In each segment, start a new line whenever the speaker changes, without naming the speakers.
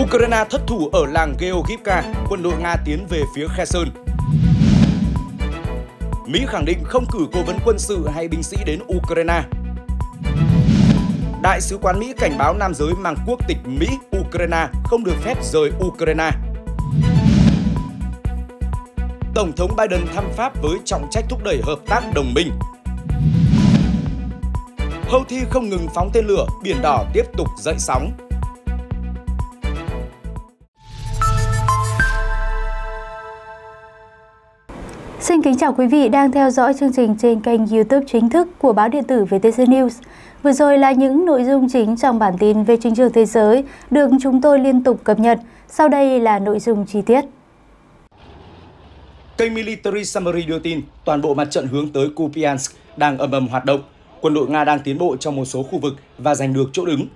Ukraine thất thủ ở làng Georgivka, quân đội Nga tiến về phía Kherson. Mỹ khẳng định không cử cố vấn quân sự hay binh sĩ đến Ukraine. Đại sứ quán Mỹ cảnh báo nam giới mang quốc tịch Mỹ, Ukraine không được phép rời Ukraine. Tổng thống Biden thăm Pháp với trọng trách thúc đẩy hợp tác đồng minh. Houthi không ngừng phóng tên lửa, Biển Đỏ tiếp tục dậy sóng.
Xin kính chào quý vị đang theo dõi chương trình trên kênh YouTube chính thức của báo điện tử VTC News. Vừa rồi là những nội dung chính trong bản tin về chính trường thế giới được chúng tôi liên tục cập nhật. Sau đây là nội dung chi tiết.
Kênh Military Summary đưa tin toàn bộ mặt trận hướng tới Kupiansk đang ầm ầm hoạt động. Quân đội Nga đang tiến bộ trong một số khu vực và giành được chỗ đứng.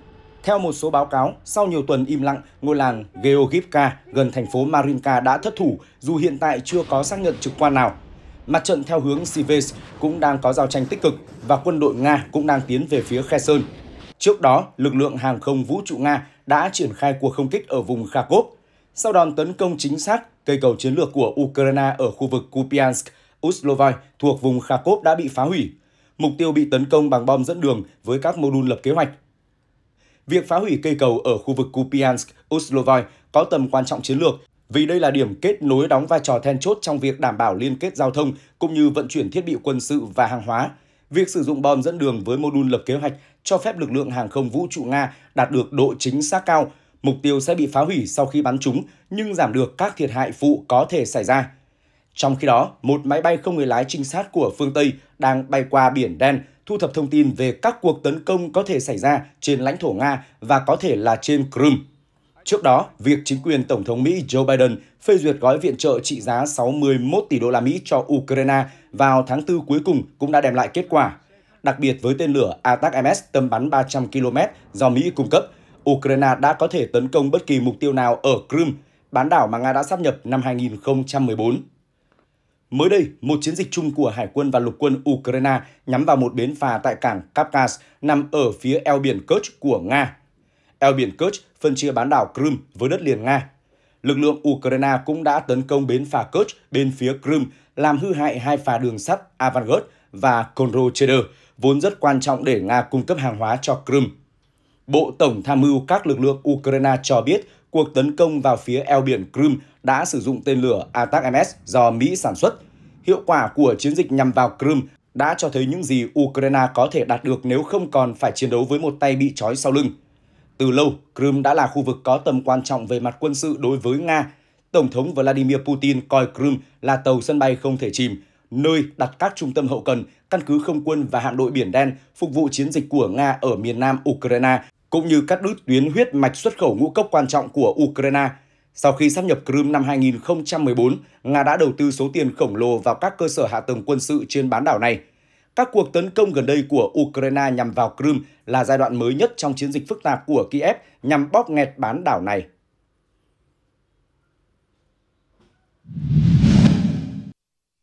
Theo một số báo cáo, sau nhiều tuần im lặng, ngôi làng Georgivka gần thành phố Marinka đã thất thủ dù hiện tại chưa có xác nhận trực quan nào. Mặt trận theo hướng Sives cũng đang có giao tranh tích cực và quân đội Nga cũng đang tiến về phía Kherson. Trước đó, lực lượng hàng không vũ trụ Nga đã triển khai cuộc không kích ở vùng Kharkov. Sau đòn tấn công chính xác, cây cầu chiến lược của Ukraine ở khu vực Kupiansk, Uslovai thuộc vùng Kharkov đã bị phá hủy. Mục tiêu bị tấn công bằng bom dẫn đường với các mô đun lập kế hoạch. Việc phá hủy cây cầu ở khu vực Kupiansk, Uslovai có tầm quan trọng chiến lược vì đây là điểm kết nối đóng vai trò then chốt trong việc đảm bảo liên kết giao thông cũng như vận chuyển thiết bị quân sự và hàng hóa. Việc sử dụng bom dẫn đường với mô đun lập kế hoạch cho phép lực lượng hàng không vũ trụ Nga đạt được độ chính xác cao. Mục tiêu sẽ bị phá hủy sau khi bắn trúng, nhưng giảm được các thiệt hại phụ có thể xảy ra. Trong khi đó, một máy bay không người lái trinh sát của phương Tây đang bay qua biển đen, thu thập thông tin về các cuộc tấn công có thể xảy ra trên lãnh thổ Nga và có thể là trên Crimea. Trước đó, việc chính quyền Tổng thống Mỹ Joe Biden phê duyệt gói viện trợ trị giá 61 tỷ đô la Mỹ cho Ukraine vào tháng 4 cuối cùng cũng đã đem lại kết quả. Đặc biệt với tên lửa ATACMS tầm bắn 300 km do Mỹ cung cấp, Ukraine đã có thể tấn công bất kỳ mục tiêu nào ở Crimea, bán đảo mà Nga đã sắp nhập năm 2014. Mới đây, một chiến dịch chung của Hải quân và Lục quân Ukraine nhắm vào một bến phà tại cảng Kapkas nằm ở phía eo biển Kerch của Nga biển Kerch, phân chia bán đảo Crimea với đất liền Nga. Lực lượng Ukraine cũng đã tấn công bến phà Kerch bên phía Crimea, làm hư hại hai phà đường sắt Avangard và Konrocheder, vốn rất quan trọng để Nga cung cấp hàng hóa cho Crimea. Bộ Tổng tham mưu các lực lượng Ukraine cho biết cuộc tấn công vào phía eo biển Crimea đã sử dụng tên lửa ATACMS do Mỹ sản xuất. Hiệu quả của chiến dịch nhằm vào Crimea đã cho thấy những gì Ukraine có thể đạt được nếu không còn phải chiến đấu với một tay bị trói sau lưng. Từ lâu, Crimea đã là khu vực có tầm quan trọng về mặt quân sự đối với Nga. Tổng thống Vladimir Putin coi Crimea là tàu sân bay không thể chìm, nơi đặt các trung tâm hậu cần, căn cứ không quân và hạm đội Biển Đen phục vụ chiến dịch của Nga ở miền nam Ukraine, cũng như các đứt tuyến huyết mạch xuất khẩu ngũ cốc quan trọng của Ukraine. Sau khi sắp nhập Crimea năm 2014, Nga đã đầu tư số tiền khổng lồ vào các cơ sở hạ tầng quân sự trên bán đảo này – các cuộc tấn công gần đây của Ukraine nhằm vào Crimea là giai đoạn mới nhất trong chiến dịch phức tạp của Kiev nhằm bóp nghẹt bán đảo này.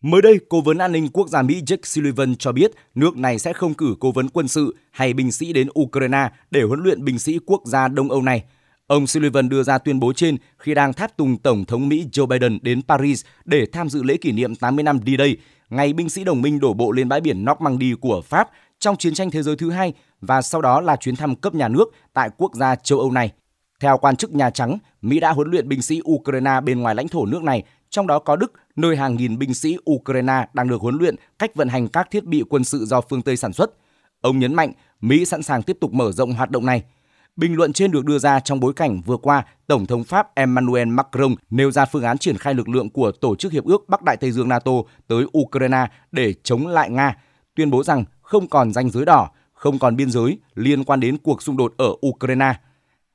Mới đây, Cố vấn an ninh quốc gia Mỹ Jake Sullivan cho biết nước này sẽ không cử cố vấn quân sự hay binh sĩ đến Ukraine để huấn luyện binh sĩ quốc gia Đông Âu này. Ông Sullivan đưa ra tuyên bố trên khi đang tháp tùng Tổng thống Mỹ Joe Biden đến Paris để tham dự lễ kỷ niệm 80 năm D-Day, ngày binh sĩ đồng minh đổ bộ lên bãi biển Normandy của Pháp trong chiến tranh thế giới thứ hai và sau đó là chuyến thăm cấp nhà nước tại quốc gia châu Âu này. Theo quan chức Nhà Trắng, Mỹ đã huấn luyện binh sĩ Ukraine bên ngoài lãnh thổ nước này, trong đó có Đức, nơi hàng nghìn binh sĩ Ukraine đang được huấn luyện cách vận hành các thiết bị quân sự do phương Tây sản xuất. Ông nhấn mạnh Mỹ sẵn sàng tiếp tục mở rộng hoạt động này – Bình luận trên được đưa ra trong bối cảnh vừa qua, Tổng thống Pháp Emmanuel Macron nêu ra phương án triển khai lực lượng của Tổ chức Hiệp ước Bắc Đại Tây Dương NATO tới Ukraine để chống lại Nga, tuyên bố rằng không còn ranh giới đỏ, không còn biên giới liên quan đến cuộc xung đột ở Ukraine.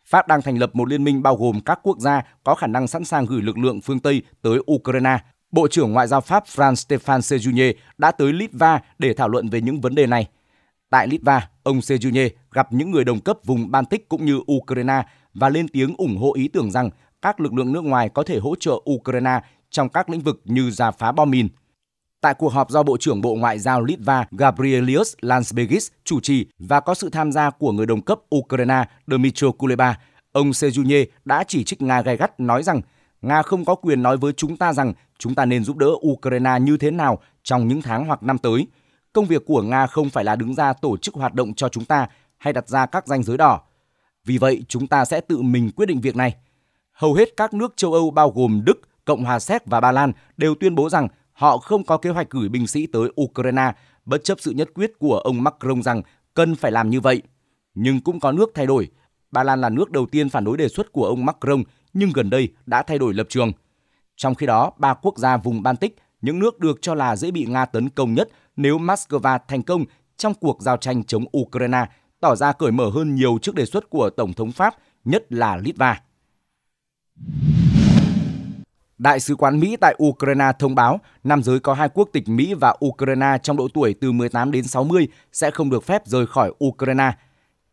Pháp đang thành lập một liên minh bao gồm các quốc gia có khả năng sẵn sàng gửi lực lượng phương Tây tới Ukraine. Bộ trưởng Ngoại giao Pháp France Stéphane Séjourné đã tới Litva để thảo luận về những vấn đề này. Tại Litva, ông Sejunye gặp những người đồng cấp vùng Baltic cũng như Ukraine và lên tiếng ủng hộ ý tưởng rằng các lực lượng nước ngoài có thể hỗ trợ Ukraine trong các lĩnh vực như giả phá bom mìn. Tại cuộc họp do Bộ trưởng Bộ Ngoại giao Litva Gabrielius Landsbergis chủ trì và có sự tham gia của người đồng cấp Ukraine Dmytro Kuleba, ông Sejunye đã chỉ trích Nga gay gắt nói rằng Nga không có quyền nói với chúng ta rằng chúng ta nên giúp đỡ Ukraine như thế nào trong những tháng hoặc năm tới – công việc của Nga không phải là đứng ra tổ chức hoạt động cho chúng ta hay đặt ra các ranh giới đỏ. Vì vậy, chúng ta sẽ tự mình quyết định việc này. Hầu hết các nước châu Âu bao gồm Đức, Cộng hòa Séc và Ba Lan đều tuyên bố rằng họ không có kế hoạch gửi binh sĩ tới Ukraine, bất chấp sự nhất quyết của ông Macron rằng cần phải làm như vậy. Nhưng cũng có nước thay đổi. Ba Lan là nước đầu tiên phản đối đề xuất của ông Macron, nhưng gần đây đã thay đổi lập trường. Trong khi đó, ba quốc gia vùng Baltic, những nước được cho là dễ bị Nga tấn công nhất, nếu Moscow thành công trong cuộc giao tranh chống Ukraine, tỏ ra cởi mở hơn nhiều trước đề xuất của Tổng thống Pháp, nhất là Litva. Đại sứ quán Mỹ tại Ukraine thông báo nam giới có hai quốc tịch Mỹ và Ukraine trong độ tuổi từ 18 đến 60 sẽ không được phép rời khỏi Ukraine.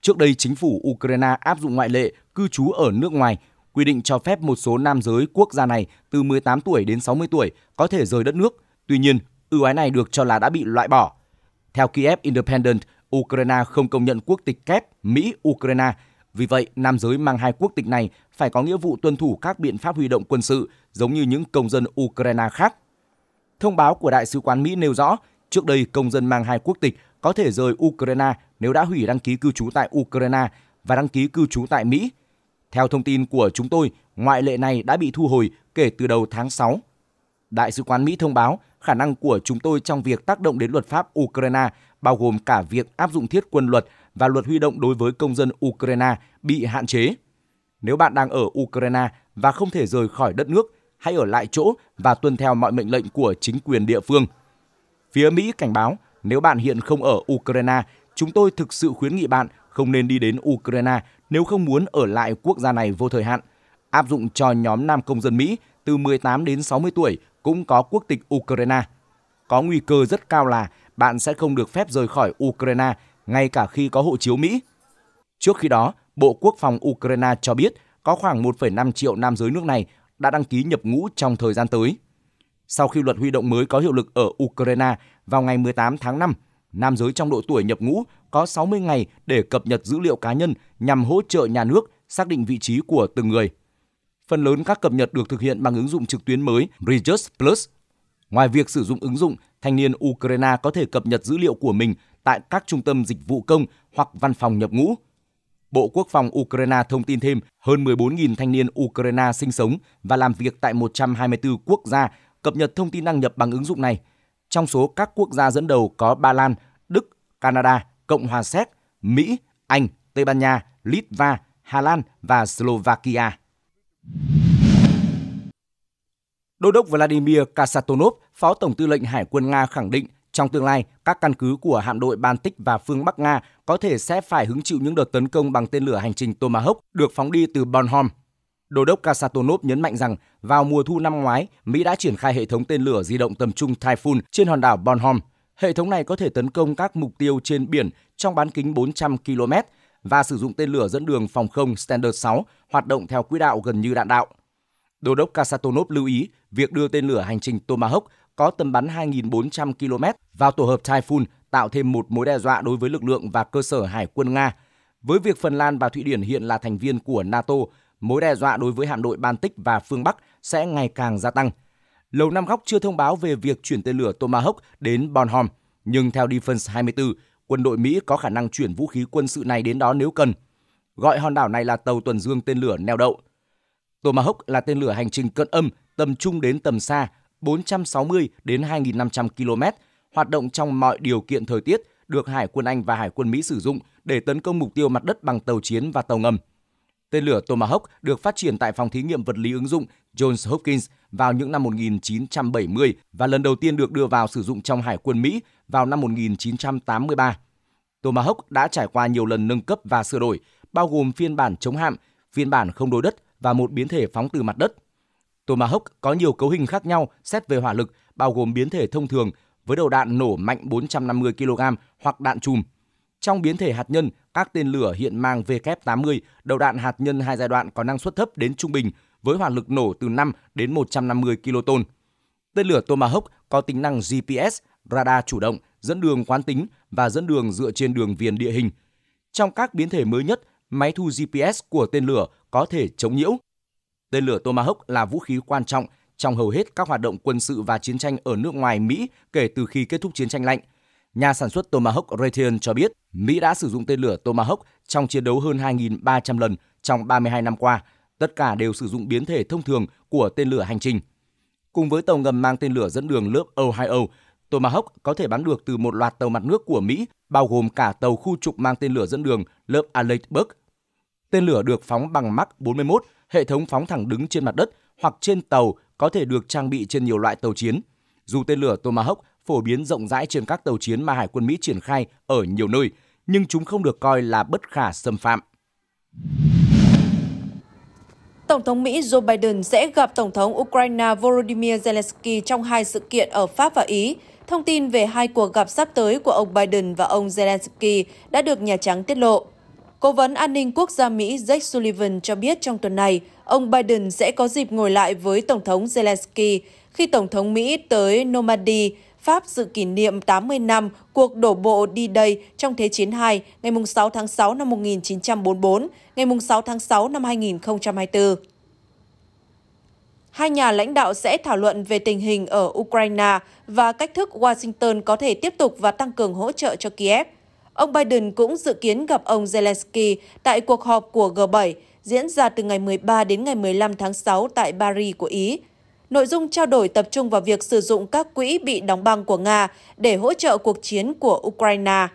Trước đây, chính phủ Ukraine áp dụng ngoại lệ cư trú ở nước ngoài, quy định cho phép một số nam giới quốc gia này từ 18 tuổi đến 60 tuổi có thể rời đất nước. Tuy nhiên, ưu ái này được cho là đã bị loại bỏ. Theo Kiev Independent, Ukraine không công nhận quốc tịch kép Mỹ-Ukraine. Vì vậy, nam giới mang hai quốc tịch này phải có nghĩa vụ tuân thủ các biện pháp huy động quân sự giống như những công dân Ukraine khác. Thông báo của Đại sứ quán Mỹ nêu rõ, trước đây công dân mang hai quốc tịch có thể rời Ukraine nếu đã hủy đăng ký cư trú tại Ukraine và đăng ký cư trú tại Mỹ. Theo thông tin của chúng tôi, ngoại lệ này đã bị thu hồi kể từ đầu tháng 6. Đại sứ quán Mỹ thông báo khả năng của chúng tôi trong việc tác động đến luật pháp Ukraine, bao gồm cả việc áp dụng thiết quân luật và luật huy động đối với công dân Ukraine bị hạn chế. Nếu bạn đang ở Ukraine và không thể rời khỏi đất nước, hãy ở lại chỗ và tuân theo mọi mệnh lệnh của chính quyền địa phương. Phía Mỹ cảnh báo, nếu bạn hiện không ở Ukraine, chúng tôi thực sự khuyến nghị bạn không nên đi đến Ukraine nếu không muốn ở lại quốc gia này vô thời hạn. Áp dụng cho nhóm nam công dân Mỹ từ 18 đến 60 tuổi cũng có quốc tịch Ukraine. Có nguy cơ rất cao là bạn sẽ không được phép rời khỏi Ukraine ngay cả khi có hộ chiếu Mỹ. Trước khi đó, Bộ Quốc phòng Ukraine cho biết có khoảng 1,5 triệu nam giới nước này đã đăng ký nhập ngũ trong thời gian tới. Sau khi luật huy động mới có hiệu lực ở Ukraine vào ngày 18 tháng 5, nam giới trong độ tuổi nhập ngũ có 60 ngày để cập nhật dữ liệu cá nhân nhằm hỗ trợ nhà nước xác định vị trí của từng người. Phần lớn các cập nhật được thực hiện bằng ứng dụng trực tuyến mới Regus Plus. Ngoài việc sử dụng ứng dụng, thanh niên Ukraine có thể cập nhật dữ liệu của mình tại các trung tâm dịch vụ công hoặc văn phòng nhập ngũ. Bộ Quốc phòng Ukraine thông tin thêm hơn 14.000 thanh niên Ukraine sinh sống và làm việc tại 124 quốc gia cập nhật thông tin đăng nhập bằng ứng dụng này. Trong số các quốc gia dẫn đầu có Ba Lan, Đức, Canada, Cộng hòa Séc, Mỹ, Anh, Tây Ban Nha, Litva, Hà Lan và Slovakia. Đô đốc Vladimir Kasatonov, Phó Tổng tư lệnh Hải quân Nga khẳng định trong tương lai, các căn cứ của hạm đội Baltic và phương Bắc Nga có thể sẽ phải hứng chịu những đợt tấn công bằng tên lửa hành trình Tomahawk được phóng đi từ Bornholm. Đô đốc Kasatonov nhấn mạnh rằng vào mùa thu năm ngoái, Mỹ đã triển khai hệ thống tên lửa di động tầm trung Typhoon trên hòn đảo Bornholm. Hệ thống này có thể tấn công các mục tiêu trên biển trong bán kính 400 km và sử dụng tên lửa dẫn đường phòng không Standard 6 hoạt động theo quỹ đạo gần như đạn đạo. Đô đốc Kasatonov lưu ý việc đưa tên lửa hành trình Tomahawk có tầm bắn 2.400 km vào tổ hợp Typhoon tạo thêm một mối đe dọa đối với lực lượng và cơ sở hải quân Nga. Với việc Phần Lan và Thụy Điển hiện là thành viên của NATO, mối đe dọa đối với hạm đội Baltic và phương Bắc sẽ ngày càng gia tăng. Lầu Năm Góc chưa thông báo về việc chuyển tên lửa Tomahawk đến Bornholm, nhưng theo Defense 24, quân đội Mỹ có khả năng chuyển vũ khí quân sự này đến đó nếu cần – gọi hòn đảo này là tàu tuần dương tên lửa neo đậu. Tomahawk là tên lửa hành trình cận âm, tầm trung đến tầm xa, 460 đến 2.500 km, hoạt động trong mọi điều kiện thời tiết, được Hải quân Anh và Hải quân Mỹ sử dụng để tấn công mục tiêu mặt đất bằng tàu chiến và tàu ngầm. Tên lửa Tomahawk được phát triển tại phòng thí nghiệm vật lý ứng dụng Johns Hopkins vào những năm 1970 và lần đầu tiên được đưa vào sử dụng trong Hải quân Mỹ vào năm 1983. Tomahawk đã trải qua nhiều lần nâng cấp và sửa đổi, bao gồm phiên bản chống hạm, phiên bản không đối đất và một biến thể phóng từ mặt đất. Tomahawk có nhiều cấu hình khác nhau xét về hỏa lực, bao gồm biến thể thông thường với đầu đạn nổ mạnh 450 kg hoặc đạn chùm. Trong biến thể hạt nhân, các tên lửa hiện mang VK80, đầu đạn hạt nhân hai giai đoạn có năng suất thấp đến trung bình với hỏa lực nổ từ 5 đến 150 kiloton. Tên lửa Tomahawk có tính năng GPS, radar chủ động, dẫn đường quán tính và dẫn đường dựa trên đường viền địa hình. Trong các biến thể mới nhất, máy thu GPS của tên lửa có thể chống nhiễu. Tên lửa Tomahawk là vũ khí quan trọng trong hầu hết các hoạt động quân sự và chiến tranh ở nước ngoài Mỹ kể từ khi kết thúc chiến tranh lạnh. Nhà sản xuất Tomahawk Raytheon cho biết Mỹ đã sử dụng tên lửa Tomahawk trong chiến đấu hơn 2.300 lần trong 32 năm qua, tất cả đều sử dụng biến thể thông thường của tên lửa hành trình. Cùng với tàu ngầm mang tên lửa dẫn đường lớp Ohio, Tomahawk có thể bắn được từ một loạt tàu mặt nước của Mỹ, bao gồm cả tàu khu trục mang tên lửa dẫn đường lớp alex Tên lửa được phóng bằng Mach 41, hệ thống phóng thẳng đứng trên mặt đất hoặc trên tàu có thể được trang bị trên nhiều loại tàu chiến. Dù tên lửa Tomahawk phổ biến rộng rãi trên các tàu chiến mà Hải quân Mỹ triển khai ở nhiều nơi, nhưng chúng không được coi là bất khả xâm phạm.
Tổng thống Mỹ Joe Biden sẽ gặp Tổng thống Ukraine Volodymyr Zelensky trong hai sự kiện ở Pháp và Ý. Thông tin về hai cuộc gặp sắp tới của ông Biden và ông Zelensky đã được Nhà Trắng tiết lộ. Cố vấn an ninh quốc gia Mỹ Jake Sullivan cho biết trong tuần này, ông Biden sẽ có dịp ngồi lại với Tổng thống Zelensky khi Tổng thống Mỹ tới Normandy, Pháp dự kỷ niệm 80 năm cuộc đổ bộ đi đây trong Thế chiến II ngày 6 tháng 6 năm 1944, ngày 6 tháng 6 năm 2024 hai nhà lãnh đạo sẽ thảo luận về tình hình ở Ukraine và cách thức Washington có thể tiếp tục và tăng cường hỗ trợ cho Kiev. Ông Biden cũng dự kiến gặp ông Zelensky tại cuộc họp của G7 diễn ra từ ngày 13 đến ngày 15 tháng 6 tại Paris của Ý. Nội dung trao đổi tập trung vào việc sử dụng các quỹ bị đóng băng của Nga để hỗ trợ cuộc chiến của Ukraine.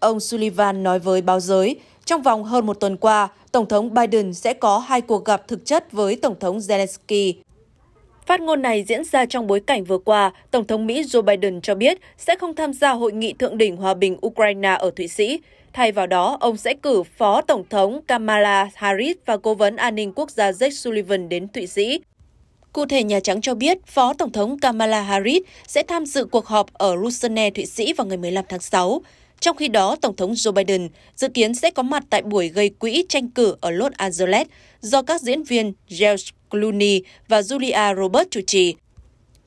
Ông Sullivan nói với báo giới, trong vòng hơn một tuần qua, Tổng thống Biden sẽ có hai cuộc gặp thực chất với Tổng thống Zelensky. Phát ngôn này diễn ra trong bối cảnh vừa qua, Tổng thống Mỹ Joe Biden cho biết sẽ không tham gia hội nghị thượng đỉnh hòa bình Ukraine ở Thụy Sĩ. Thay vào đó, ông sẽ cử Phó Tổng thống Kamala Harris và Cố vấn An ninh Quốc gia Jake Sullivan đến Thụy Sĩ. Cụ thể, Nhà Trắng cho biết Phó Tổng thống Kamala Harris sẽ tham dự cuộc họp ở Lucerne, Thụy Sĩ vào ngày 15 tháng 6. Trong khi đó, Tổng thống Joe Biden dự kiến sẽ có mặt tại buổi gây quỹ tranh cử ở Los Angeles do các diễn viên George Clooney và Julia Roberts chủ trì.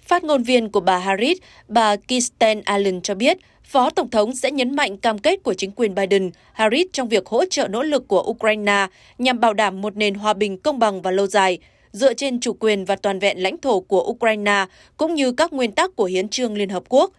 Phát ngôn viên của bà Harris, bà Kirsten Allen cho biết, Phó Tổng thống sẽ nhấn mạnh cam kết của chính quyền Biden, Harris trong việc hỗ trợ nỗ lực của Ukraine nhằm bảo đảm một nền hòa bình công bằng và lâu dài, dựa trên chủ quyền và toàn vẹn lãnh thổ của Ukraine, cũng như các nguyên tắc của Hiến trương Liên Hợp Quốc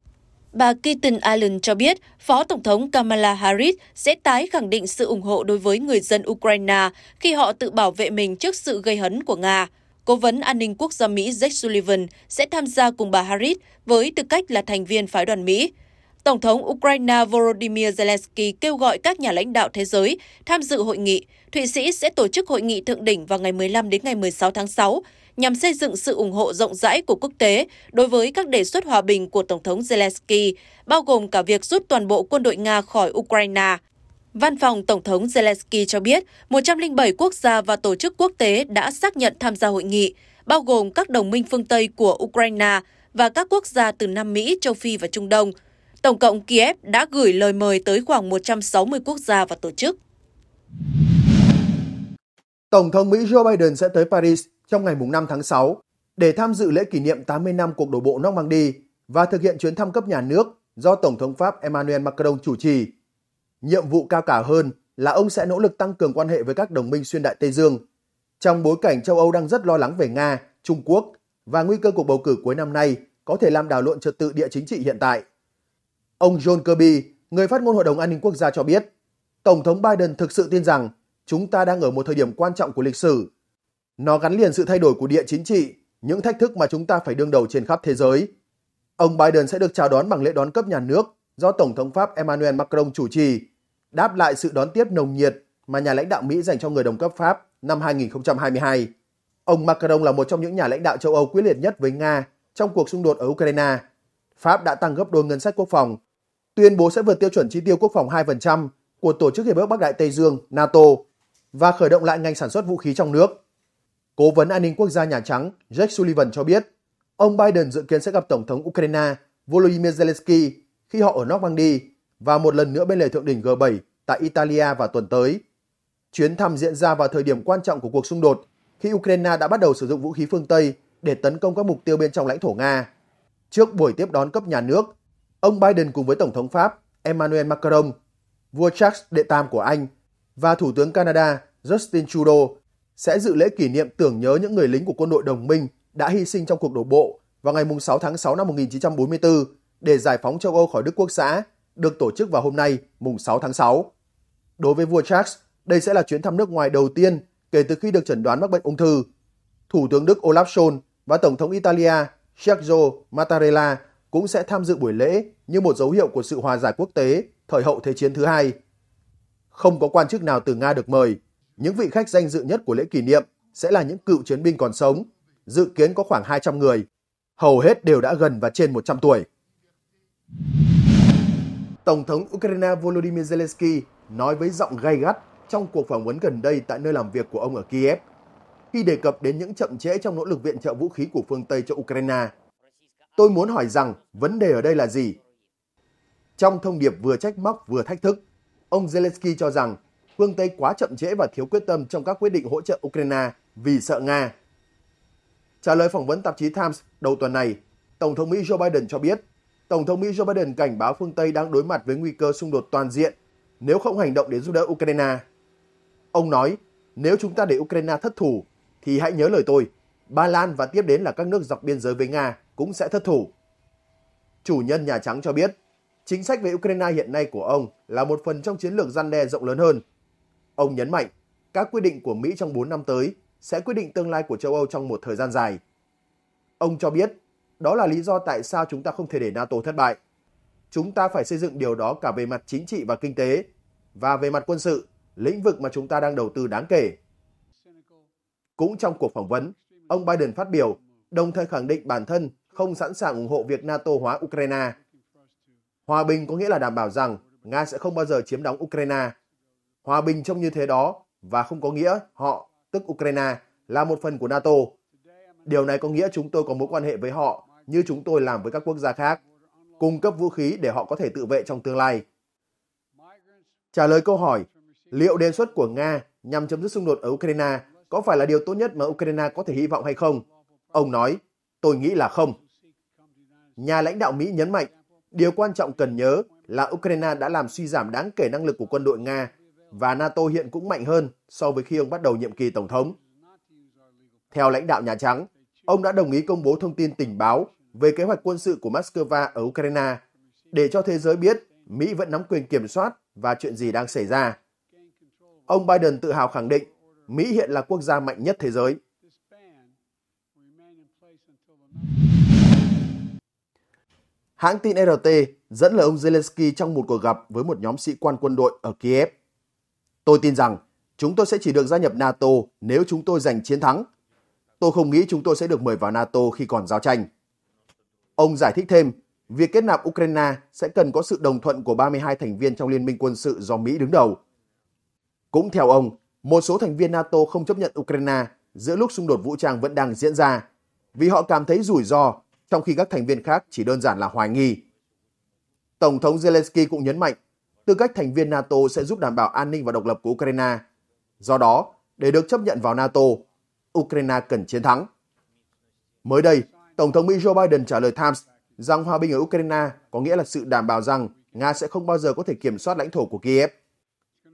bà Keaton Allen cho biết Phó Tổng thống Kamala Harris sẽ tái khẳng định sự ủng hộ đối với người dân Ukraine khi họ tự bảo vệ mình trước sự gây hấn của Nga. Cố vấn an ninh quốc gia Mỹ Jake Sullivan sẽ tham gia cùng bà Harris với tư cách là thành viên phái đoàn Mỹ. Tổng thống Ukraine Volodymyr Zelensky kêu gọi các nhà lãnh đạo thế giới tham dự hội nghị. Thụy Sĩ sẽ tổ chức hội nghị thượng đỉnh vào ngày 15 đến ngày 16 tháng 6 nhằm xây dựng sự ủng hộ rộng rãi của quốc tế đối với các đề xuất hòa bình của Tổng thống Zelensky, bao gồm cả việc rút toàn bộ quân đội Nga khỏi Ukraine. Văn phòng Tổng thống Zelensky cho biết 107 quốc gia và tổ chức quốc tế đã xác nhận tham gia hội nghị, bao gồm các đồng minh phương Tây của Ukraine và các quốc gia từ Nam Mỹ, châu Phi và Trung Đông. Tổng cộng Kiev đã gửi lời mời tới khoảng 160 quốc gia và tổ chức.
Tổng thống Mỹ Joe Biden sẽ tới Paris trong ngày 5 tháng 6 để tham dự lễ kỷ niệm 80 năm cuộc đổ bộ Normandy và thực hiện chuyến thăm cấp nhà nước do Tổng thống Pháp Emmanuel Macron chủ trì. Nhiệm vụ cao cả hơn là ông sẽ nỗ lực tăng cường quan hệ với các đồng minh xuyên đại Tây Dương. Trong bối cảnh châu Âu đang rất lo lắng về Nga, Trung Quốc và nguy cơ cuộc bầu cử cuối năm nay có thể làm đảo lộn trật tự địa chính trị hiện tại. Ông John Kirby, người phát ngôn Hội đồng An ninh Quốc gia cho biết, Tổng thống Biden thực sự tin rằng chúng ta đang ở một thời điểm quan trọng của lịch sử nó gắn liền sự thay đổi của địa chính trị, những thách thức mà chúng ta phải đương đầu trên khắp thế giới. Ông Biden sẽ được chào đón bằng lễ đón cấp nhà nước do Tổng thống Pháp Emmanuel Macron chủ trì, đáp lại sự đón tiếp nồng nhiệt mà nhà lãnh đạo Mỹ dành cho người đồng cấp Pháp năm 2022. Ông Macron là một trong những nhà lãnh đạo châu Âu quyết liệt nhất với Nga trong cuộc xung đột ở Ukraine. Pháp đã tăng gấp đôi ngân sách quốc phòng, tuyên bố sẽ vượt tiêu chuẩn chi tiêu quốc phòng 2% của Tổ chức Hiệp ước Bắc Đại Tây Dương NATO và khởi động lại ngành sản xuất vũ khí trong nước. Cố vấn an ninh quốc gia Nhà Trắng Jake Sullivan cho biết, ông Biden dự kiến sẽ gặp Tổng thống Ukraine Volodymyr Zelensky khi họ ở Normandy và một lần nữa bên lề thượng đỉnh G7 tại Italia vào tuần tới. Chuyến thăm diễn ra vào thời điểm quan trọng của cuộc xung đột khi Ukraine đã bắt đầu sử dụng vũ khí phương Tây để tấn công các mục tiêu bên trong lãnh thổ Nga. Trước buổi tiếp đón cấp nhà nước, ông Biden cùng với Tổng thống Pháp Emmanuel Macron, vua Charles đệ tam của Anh và Thủ tướng Canada Justin Trudeau sẽ dự lễ kỷ niệm tưởng nhớ những người lính của quân đội đồng minh đã hy sinh trong cuộc đổ bộ vào ngày 6 tháng 6 năm 1944 để giải phóng châu Âu khỏi Đức Quốc xã, được tổ chức vào hôm nay, mùng 6 tháng 6. Đối với vua Charles, đây sẽ là chuyến thăm nước ngoài đầu tiên kể từ khi được chẩn đoán mắc bệnh ung thư. Thủ tướng Đức Olaf Scholz và Tổng thống Italia Sergio Mattarella cũng sẽ tham dự buổi lễ như một dấu hiệu của sự hòa giải quốc tế thời hậu Thế chiến thứ hai. Không có quan chức nào từ Nga được mời, những vị khách danh dự nhất của lễ kỷ niệm sẽ là những cựu chiến binh còn sống, dự kiến có khoảng 200 người, hầu hết đều đã gần và trên 100 tuổi. Tổng thống Ukraine Volodymyr Zelensky nói với giọng gay gắt trong cuộc phỏng vấn gần đây tại nơi làm việc của ông ở Kiev khi đề cập đến những chậm trễ trong nỗ lực viện trợ vũ khí của phương Tây cho Ukraine. Tôi muốn hỏi rằng vấn đề ở đây là gì? Trong thông điệp vừa trách móc vừa thách thức, ông Zelensky cho rằng phương Tây quá chậm trễ và thiếu quyết tâm trong các quyết định hỗ trợ Ukraine vì sợ Nga. Trả lời phỏng vấn tạp chí Times đầu tuần này, Tổng thống Mỹ Joe Biden cho biết, Tổng thống Mỹ Joe Biden cảnh báo phương Tây đang đối mặt với nguy cơ xung đột toàn diện nếu không hành động để giúp đỡ Ukraine. Ông nói, nếu chúng ta để Ukraine thất thủ, thì hãy nhớ lời tôi, Ba Lan và tiếp đến là các nước dọc biên giới với Nga cũng sẽ thất thủ. Chủ nhân Nhà Trắng cho biết, chính sách về Ukraine hiện nay của ông là một phần trong chiến lược gian đe rộng lớn hơn – Ông nhấn mạnh, các quy định của Mỹ trong 4 năm tới sẽ quyết định tương lai của châu Âu trong một thời gian dài. Ông cho biết, đó là lý do tại sao chúng ta không thể để NATO thất bại. Chúng ta phải xây dựng điều đó cả về mặt chính trị và kinh tế, và về mặt quân sự, lĩnh vực mà chúng ta đang đầu tư đáng kể. Cũng trong cuộc phỏng vấn, ông Biden phát biểu, đồng thời khẳng định bản thân không sẵn sàng ủng hộ việc NATO hóa Ukraine. Hòa bình có nghĩa là đảm bảo rằng Nga sẽ không bao giờ chiếm đóng Ukraine Hòa bình trông như thế đó và không có nghĩa họ, tức Ukraine, là một phần của NATO. Điều này có nghĩa chúng tôi có mối quan hệ với họ như chúng tôi làm với các quốc gia khác, cung cấp vũ khí để họ có thể tự vệ trong tương lai. Trả lời câu hỏi, liệu đề xuất của Nga nhằm chấm dứt xung đột ở Ukraine có phải là điều tốt nhất mà Ukraine có thể hy vọng hay không? Ông nói, tôi nghĩ là không. Nhà lãnh đạo Mỹ nhấn mạnh, điều quan trọng cần nhớ là Ukraine đã làm suy giảm đáng kể năng lực của quân đội Nga và NATO hiện cũng mạnh hơn so với khi ông bắt đầu nhiệm kỳ Tổng thống. Theo lãnh đạo Nhà Trắng, ông đã đồng ý công bố thông tin tình báo về kế hoạch quân sự của Moscow ở Ukraine để cho thế giới biết Mỹ vẫn nắm quyền kiểm soát và chuyện gì đang xảy ra. Ông Biden tự hào khẳng định Mỹ hiện là quốc gia mạnh nhất thế giới. Hãng tin RT dẫn lời ông Zelensky trong một cuộc gặp với một nhóm sĩ quan quân đội ở Kiev. Tôi tin rằng chúng tôi sẽ chỉ được gia nhập NATO nếu chúng tôi giành chiến thắng. Tôi không nghĩ chúng tôi sẽ được mời vào NATO khi còn giao tranh. Ông giải thích thêm, việc kết nạp Ukraine sẽ cần có sự đồng thuận của 32 thành viên trong liên minh quân sự do Mỹ đứng đầu. Cũng theo ông, một số thành viên NATO không chấp nhận Ukraine giữa lúc xung đột vũ trang vẫn đang diễn ra vì họ cảm thấy rủi ro trong khi các thành viên khác chỉ đơn giản là hoài nghi. Tổng thống Zelensky cũng nhấn mạnh tư cách thành viên NATO sẽ giúp đảm bảo an ninh và độc lập của Ukraine. Do đó, để được chấp nhận vào NATO, Ukraine cần chiến thắng. Mới đây, Tổng thống Mỹ Joe Biden trả lời Times rằng hòa bình ở Ukraine có nghĩa là sự đảm bảo rằng Nga sẽ không bao giờ có thể kiểm soát lãnh thổ của Kiev.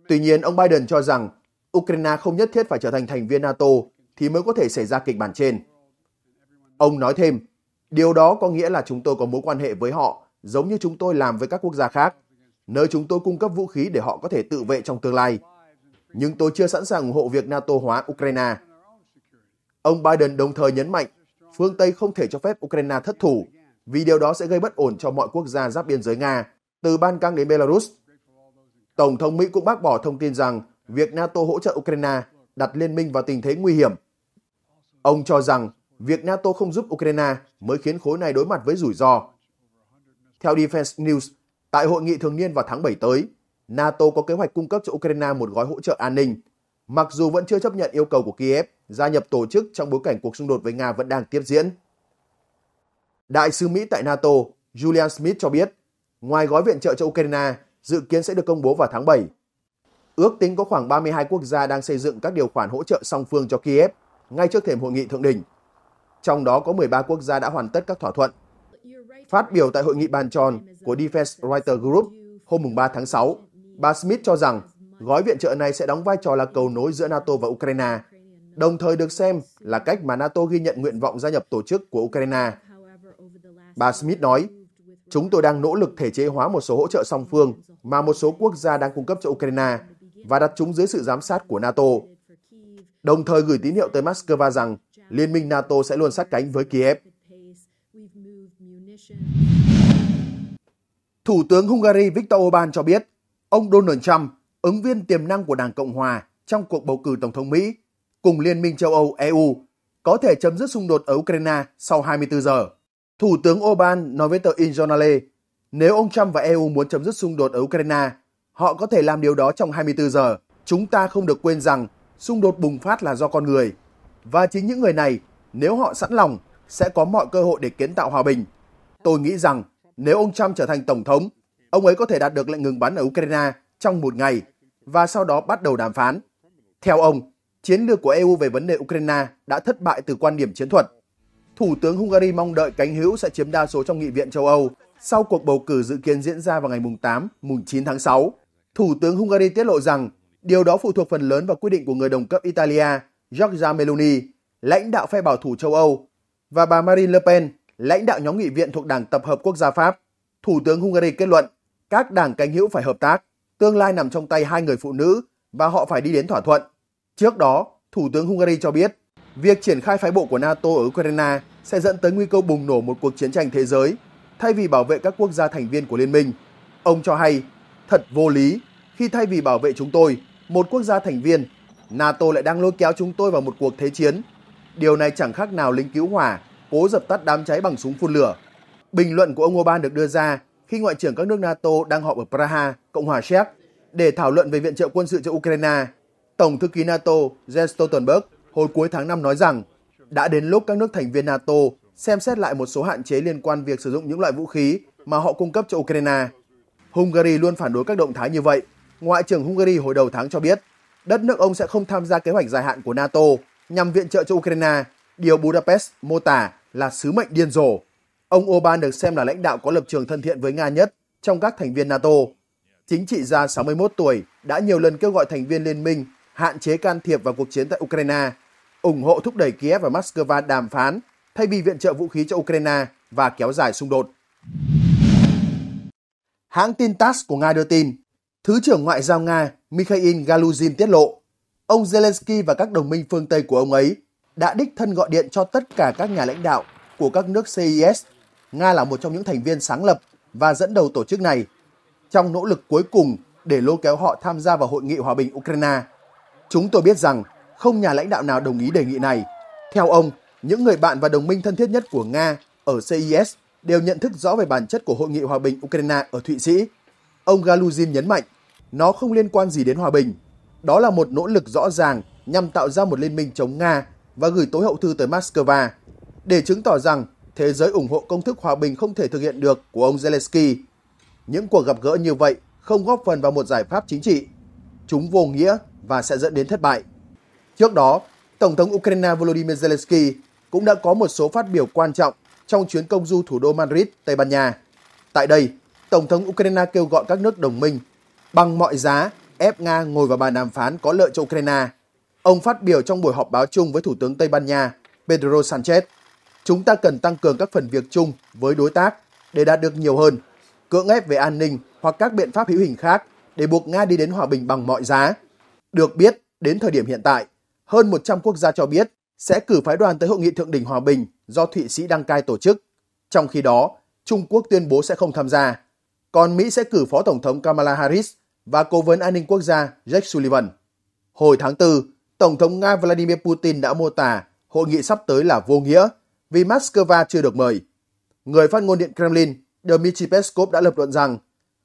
Tuy nhiên, ông Biden cho rằng Ukraine không nhất thiết phải trở thành thành viên NATO thì mới có thể xảy ra kịch bản trên. Ông nói thêm, điều đó có nghĩa là chúng tôi có mối quan hệ với họ giống như chúng tôi làm với các quốc gia khác nơi chúng tôi cung cấp vũ khí để họ có thể tự vệ trong tương lai. Nhưng tôi chưa sẵn sàng ủng hộ việc NATO hóa Ukraine. Ông Biden đồng thời nhấn mạnh, phương Tây không thể cho phép Ukraine thất thủ, vì điều đó sẽ gây bất ổn cho mọi quốc gia giáp biên giới Nga, từ Ban Căng đến Belarus. Tổng thống Mỹ cũng bác bỏ thông tin rằng việc NATO hỗ trợ Ukraine đặt liên minh vào tình thế nguy hiểm. Ông cho rằng việc NATO không giúp Ukraine mới khiến khối này đối mặt với rủi ro. Theo Defense News, Tại hội nghị thường niên vào tháng 7 tới, NATO có kế hoạch cung cấp cho Ukraine một gói hỗ trợ an ninh, mặc dù vẫn chưa chấp nhận yêu cầu của Kiev gia nhập tổ chức trong bối cảnh cuộc xung đột với Nga vẫn đang tiếp diễn. Đại sứ Mỹ tại NATO Julian Smith cho biết, ngoài gói viện trợ cho Ukraine, dự kiến sẽ được công bố vào tháng 7. Ước tính có khoảng 32 quốc gia đang xây dựng các điều khoản hỗ trợ song phương cho Kiev ngay trước thềm hội nghị thượng đỉnh. Trong đó có 13 quốc gia đã hoàn tất các thỏa thuận Phát biểu tại hội nghị bàn tròn của Defense Writer Group hôm 3 tháng 6, bà Smith cho rằng gói viện trợ này sẽ đóng vai trò là cầu nối giữa NATO và Ukraine, đồng thời được xem là cách mà NATO ghi nhận nguyện vọng gia nhập tổ chức của Ukraine. Bà Smith nói, Chúng tôi đang nỗ lực thể chế hóa một số hỗ trợ song phương mà một số quốc gia đang cung cấp cho Ukraine và đặt chúng dưới sự giám sát của NATO, đồng thời gửi tín hiệu tới Moscow rằng Liên minh NATO sẽ luôn sát cánh với Kiev. Thủ tướng Hungary Viktor Orbán cho biết, ông Donald Trump, ứng viên tiềm năng của Đảng Cộng Hòa trong cuộc bầu cử Tổng thống Mỹ, cùng Liên minh châu Âu EU có thể chấm dứt xung đột ở Ukraine sau 24 giờ. Thủ tướng Orbán nói với tờ In Journal, nếu ông Trump và EU muốn chấm dứt xung đột ở Ukraine, họ có thể làm điều đó trong 24 giờ. Chúng ta không được quên rằng xung đột bùng phát là do con người. Và chính những người này, nếu họ sẵn lòng, sẽ có mọi cơ hội để kiến tạo hòa bình. Tôi nghĩ rằng nếu ông Trump trở thành tổng thống, ông ấy có thể đạt được lệnh ngừng bắn ở Ukraine trong một ngày và sau đó bắt đầu đàm phán. Theo ông, chiến lược của EU về vấn đề Ukraine đã thất bại từ quan điểm chiến thuật. Thủ tướng Hungary mong đợi cánh hữu sẽ chiếm đa số trong Nghị viện châu Âu sau cuộc bầu cử dự kiến diễn ra vào ngày 8, 9 tháng 6. Thủ tướng Hungary tiết lộ rằng điều đó phụ thuộc phần lớn vào quyết định của người đồng cấp Italia Giorgia Meloni, lãnh đạo phe bảo thủ châu Âu, và bà Marine Le Pen, lãnh đạo nhóm nghị viện thuộc Đảng Tập hợp Quốc gia Pháp, Thủ tướng Hungary kết luận các đảng cánh hữu phải hợp tác, tương lai nằm trong tay hai người phụ nữ và họ phải đi đến thỏa thuận. Trước đó, Thủ tướng Hungary cho biết việc triển khai phái bộ của NATO ở Ukraine sẽ dẫn tới nguy cơ bùng nổ một cuộc chiến tranh thế giới thay vì bảo vệ các quốc gia thành viên của liên minh. Ông cho hay, thật vô lý khi thay vì bảo vệ chúng tôi, một quốc gia thành viên, NATO lại đang lôi kéo chúng tôi vào một cuộc thế chiến. Điều này chẳng khác nào lính cứu hỏa cố dập tắt đám cháy bằng súng phun lửa. Bình luận của ông Orbán được đưa ra khi Ngoại trưởng các nước NATO đang họp ở Praha, Cộng hòa Séc để thảo luận về viện trợ quân sự cho Ukraine. Tổng thư ký NATO Jens Stoltenberg hồi cuối tháng 5 nói rằng đã đến lúc các nước thành viên NATO xem xét lại một số hạn chế liên quan việc sử dụng những loại vũ khí mà họ cung cấp cho Ukraine. Hungary luôn phản đối các động thái như vậy. Ngoại trưởng Hungary hồi đầu tháng cho biết, đất nước ông sẽ không tham gia kế hoạch dài hạn của NATO nhằm viện trợ cho Ukraine, điều Budapest mô tả là sứ mệnh điên rồ. Ông Orbán được xem là lãnh đạo có lập trường thân thiện với Nga nhất trong các thành viên NATO. Chính trị gia 61 tuổi đã nhiều lần kêu gọi thành viên liên minh hạn chế can thiệp vào cuộc chiến tại Ukraine, ủng hộ thúc đẩy Kiev và Moscow đàm phán thay vì viện trợ vũ khí cho Ukraine và kéo dài xung đột. Hãng tin TASS của Nga đưa tin, Thứ trưởng Ngoại giao Nga Mikhail Galuzin tiết lộ, ông Zelensky và các đồng minh phương Tây của ông ấy đã đích thân gọi điện cho tất cả các nhà lãnh đạo của các nước CIS. E Nga là một trong những thành viên sáng lập và dẫn đầu tổ chức này trong nỗ lực cuối cùng để lôi kéo họ tham gia vào hội nghị hòa bình Ukraine. Chúng tôi biết rằng không nhà lãnh đạo nào đồng ý đề nghị này. Theo ông, những người bạn và đồng minh thân thiết nhất của Nga ở CIS e đều nhận thức rõ về bản chất của hội nghị hòa bình Ukraine ở Thụy Sĩ. Ông Galuzin nhấn mạnh, nó không liên quan gì đến hòa bình. Đó là một nỗ lực rõ ràng nhằm tạo ra một liên minh chống Nga và gửi tối hậu thư tới Moscow để chứng tỏ rằng thế giới ủng hộ công thức hòa bình không thể thực hiện được của ông Zelensky. Những cuộc gặp gỡ như vậy không góp phần vào một giải pháp chính trị. Chúng vô nghĩa và sẽ dẫn đến thất bại. Trước đó, Tổng thống Ukraine Volodymyr Zelensky cũng đã có một số phát biểu quan trọng trong chuyến công du thủ đô Madrid, Tây Ban Nha. Tại đây, Tổng thống Ukraine kêu gọi các nước đồng minh bằng mọi giá ép Nga ngồi vào bàn đàm phán có lợi cho Ukraine – Ông phát biểu trong buổi họp báo chung với Thủ tướng Tây Ban Nha Pedro Sanchez, chúng ta cần tăng cường các phần việc chung với đối tác để đạt được nhiều hơn, cưỡng ép về an ninh hoặc các biện pháp hữu hình khác để buộc Nga đi đến hòa bình bằng mọi giá. Được biết, đến thời điểm hiện tại, hơn 100 quốc gia cho biết sẽ cử phái đoàn tới hội nghị thượng đỉnh hòa bình do Thụy Sĩ đăng cai tổ chức. Trong khi đó, Trung Quốc tuyên bố sẽ không tham gia. Còn Mỹ sẽ cử Phó Tổng thống Kamala Harris và Cố vấn An ninh Quốc gia Jake Sullivan. Hồi tháng 4, Tổng thống Nga Vladimir Putin đã mô tả hội nghị sắp tới là vô nghĩa vì Moscow chưa được mời. Người phát ngôn Điện Kremlin Dmitry Peskov đã lập luận rằng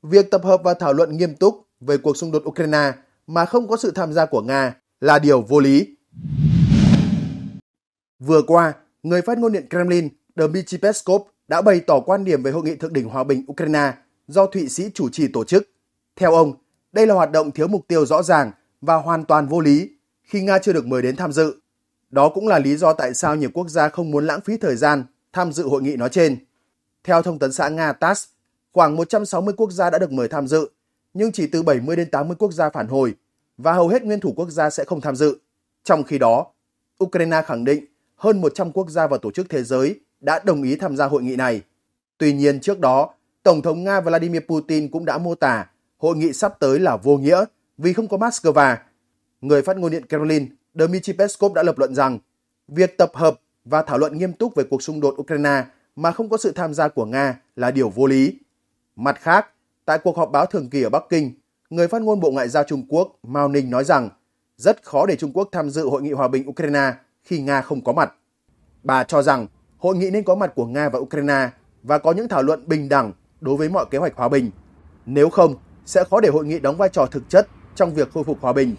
việc tập hợp và thảo luận nghiêm túc về cuộc xung đột Ukraine mà không có sự tham gia của Nga là điều vô lý. Vừa qua, người phát ngôn Điện Kremlin Dmitry Peskov đã bày tỏ quan điểm về hội nghị thượng đỉnh hòa bình Ukraine do Thụy Sĩ chủ trì tổ chức. Theo ông, đây là hoạt động thiếu mục tiêu rõ ràng và hoàn toàn vô lý khi Nga chưa được mời đến tham dự. Đó cũng là lý do tại sao nhiều quốc gia không muốn lãng phí thời gian tham dự hội nghị nói trên. Theo thông tấn xã Nga TASS, khoảng 160 quốc gia đã được mời tham dự, nhưng chỉ từ 70 đến 80 quốc gia phản hồi và hầu hết nguyên thủ quốc gia sẽ không tham dự. Trong khi đó, Ukraine khẳng định hơn 100 quốc gia và tổ chức thế giới đã đồng ý tham gia hội nghị này. Tuy nhiên trước đó, Tổng thống Nga Vladimir Putin cũng đã mô tả hội nghị sắp tới là vô nghĩa vì không có Moscow người phát ngôn điện Kremlin Dmitry Peskov đã lập luận rằng việc tập hợp và thảo luận nghiêm túc về cuộc xung đột Ukraine mà không có sự tham gia của Nga là điều vô lý. Mặt khác, tại cuộc họp báo thường kỳ ở Bắc Kinh, người phát ngôn Bộ Ngoại giao Trung Quốc Mao Ninh nói rằng rất khó để Trung Quốc tham dự hội nghị hòa bình Ukraine khi Nga không có mặt. Bà cho rằng hội nghị nên có mặt của Nga và Ukraine và có những thảo luận bình đẳng đối với mọi kế hoạch hòa bình. Nếu không, sẽ khó để hội nghị đóng vai trò thực chất trong việc khôi phục hòa bình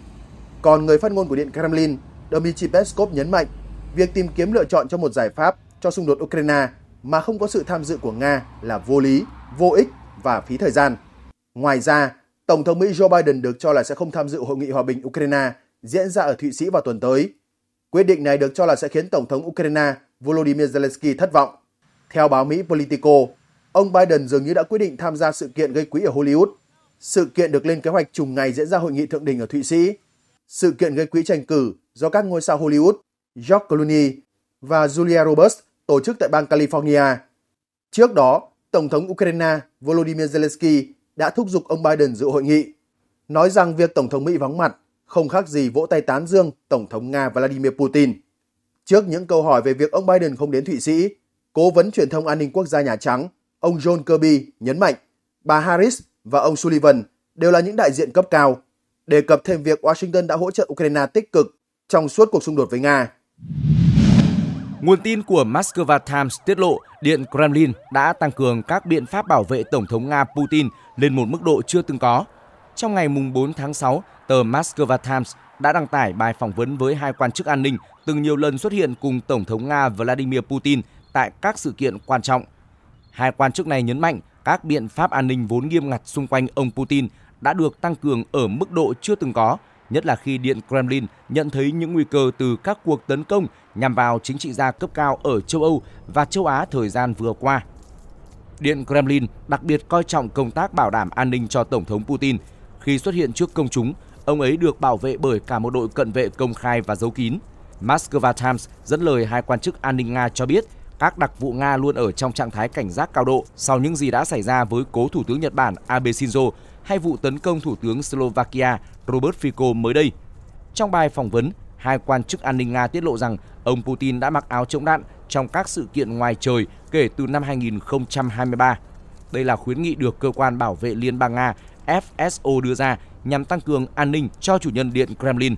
còn người phát ngôn của Điện Kremlin, Dmitry Peskov nhấn mạnh việc tìm kiếm lựa chọn cho một giải pháp cho xung đột Ukraine mà không có sự tham dự của Nga là vô lý, vô ích và phí thời gian. Ngoài ra, Tổng thống Mỹ Joe Biden được cho là sẽ không tham dự hội nghị hòa bình Ukraine diễn ra ở Thụy Sĩ vào tuần tới. Quyết định này được cho là sẽ khiến Tổng thống Ukraine Volodymyr Zelensky thất vọng. Theo báo Mỹ Politico, ông Biden dường như đã quyết định tham gia sự kiện gây quỹ ở Hollywood. Sự kiện được lên kế hoạch trùng ngày diễn ra hội nghị thượng đỉnh ở Thụy Sĩ sự kiện gây quỹ tranh cử do các ngôi sao Hollywood George Clooney và Julia Roberts tổ chức tại bang California. Trước đó, Tổng thống Ukraine Volodymyr Zelensky đã thúc giục ông Biden dự hội nghị, nói rằng việc Tổng thống Mỹ vắng mặt không khác gì vỗ tay tán dương Tổng thống Nga Vladimir Putin. Trước những câu hỏi về việc ông Biden không đến Thụy Sĩ, Cố vấn truyền thông an ninh quốc gia Nhà Trắng, ông John Kirby nhấn mạnh bà Harris và ông Sullivan đều là những đại diện cấp cao đề cập thêm việc Washington đã hỗ trợ Ukraine tích cực trong suốt cuộc xung đột với Nga.
Nguồn tin của Moscow Times tiết lộ Điện Kremlin đã tăng cường các biện pháp bảo vệ Tổng thống Nga Putin lên một mức độ chưa từng có. Trong ngày 4 tháng 6, tờ Moscow Times đã đăng tải bài phỏng vấn với hai quan chức an ninh từng nhiều lần xuất hiện cùng Tổng thống Nga Vladimir Putin tại các sự kiện quan trọng. Hai quan chức này nhấn mạnh các biện pháp an ninh vốn nghiêm ngặt xung quanh ông Putin đã được tăng cường ở mức độ chưa từng có, nhất là khi Điện Kremlin nhận thấy những nguy cơ từ các cuộc tấn công nhằm vào chính trị gia cấp cao ở châu Âu và châu Á thời gian vừa qua. Điện Kremlin đặc biệt coi trọng công tác bảo đảm an ninh cho Tổng thống Putin. Khi xuất hiện trước công chúng, ông ấy được bảo vệ bởi cả một đội cận vệ công khai và giấu kín. Moscow Times dẫn lời hai quan chức an ninh Nga cho biết các đặc vụ Nga luôn ở trong trạng thái cảnh giác cao độ sau những gì đã xảy ra với cố thủ tướng Nhật Bản Abe Shinzo hay vụ tấn công Thủ tướng Slovakia Robert Fico mới đây. Trong bài phỏng vấn, hai quan chức an ninh Nga tiết lộ rằng ông Putin đã mặc áo chống đạn trong các sự kiện ngoài trời kể từ năm 2023. Đây là khuyến nghị được cơ quan bảo vệ Liên bang Nga FSO đưa ra nhằm tăng cường an ninh cho chủ nhân Điện Kremlin.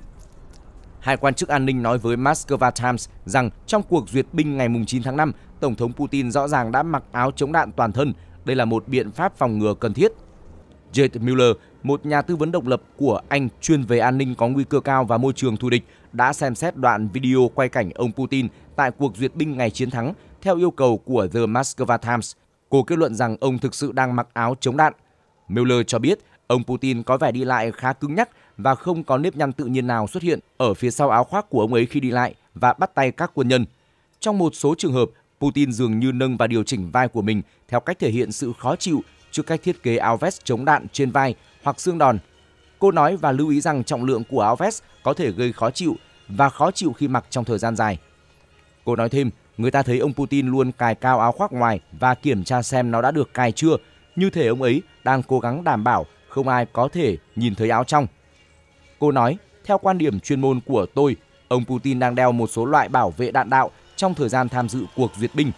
Hai quan chức an ninh nói với Moscow Times rằng trong cuộc duyệt binh ngày 9 tháng 5, Tổng thống Putin rõ ràng đã mặc áo chống đạn toàn thân. Đây là một biện pháp phòng ngừa cần thiết Jade Mueller, một nhà tư vấn độc lập của Anh chuyên về an ninh có nguy cơ cao và môi trường thù địch, đã xem xét đoạn video quay cảnh ông Putin tại cuộc duyệt binh ngày chiến thắng theo yêu cầu của The Moscow Times. Cô kết luận rằng ông thực sự đang mặc áo chống đạn. Mueller cho biết ông Putin có vẻ đi lại khá cứng nhắc và không có nếp nhăn tự nhiên nào xuất hiện ở phía sau áo khoác của ông ấy khi đi lại và bắt tay các quân nhân. Trong một số trường hợp, Putin dường như nâng và điều chỉnh vai của mình theo cách thể hiện sự khó chịu trước cách thiết kế áo vest chống đạn trên vai hoặc xương đòn. Cô nói và lưu ý rằng trọng lượng của áo vest có thể gây khó chịu và khó chịu khi mặc trong thời gian dài. Cô nói thêm, người ta thấy ông Putin luôn cài cao áo khoác ngoài và kiểm tra xem nó đã được cài chưa, như thể ông ấy đang cố gắng đảm bảo không ai có thể nhìn thấy áo trong. Cô nói, theo quan điểm chuyên môn của tôi, ông Putin đang đeo một số loại bảo vệ đạn đạo trong thời gian tham dự cuộc duyệt binh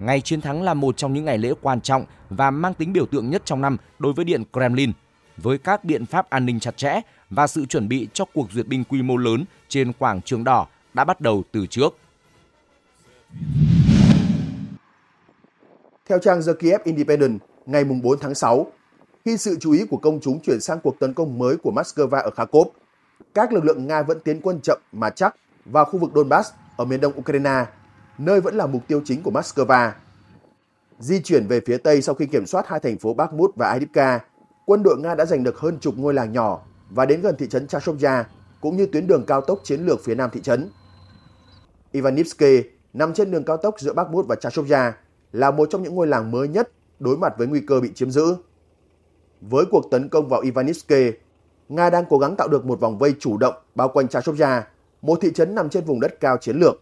Ngày chiến thắng là một trong những ngày lễ quan trọng và mang tính biểu tượng nhất trong năm đối với Điện Kremlin. Với các biện pháp an ninh chặt chẽ và sự chuẩn bị cho cuộc duyệt binh quy mô lớn trên quảng trường đỏ đã bắt đầu từ trước.
Theo trang The Kiev Independent, ngày 4 tháng 6, khi sự chú ý của công chúng chuyển sang cuộc tấn công mới của Moscow ở Kharkov, các lực lượng Nga vẫn tiến quân chậm mà chắc vào khu vực Donbass ở miền đông Ukraine nơi vẫn là mục tiêu chính của Moscow. Di chuyển về phía Tây sau khi kiểm soát hai thành phố Bakhmut và Adivka, quân đội Nga đã giành được hơn chục ngôi làng nhỏ và đến gần thị trấn Chashovya, cũng như tuyến đường cao tốc chiến lược phía nam thị trấn. Ivanivsky nằm trên đường cao tốc giữa Bakhmut và Chashovya là một trong những ngôi làng mới nhất đối mặt với nguy cơ bị chiếm giữ. Với cuộc tấn công vào Ivanivsky, Nga đang cố gắng tạo được một vòng vây chủ động bao quanh Chashovya, một thị trấn nằm trên vùng đất cao chiến lược.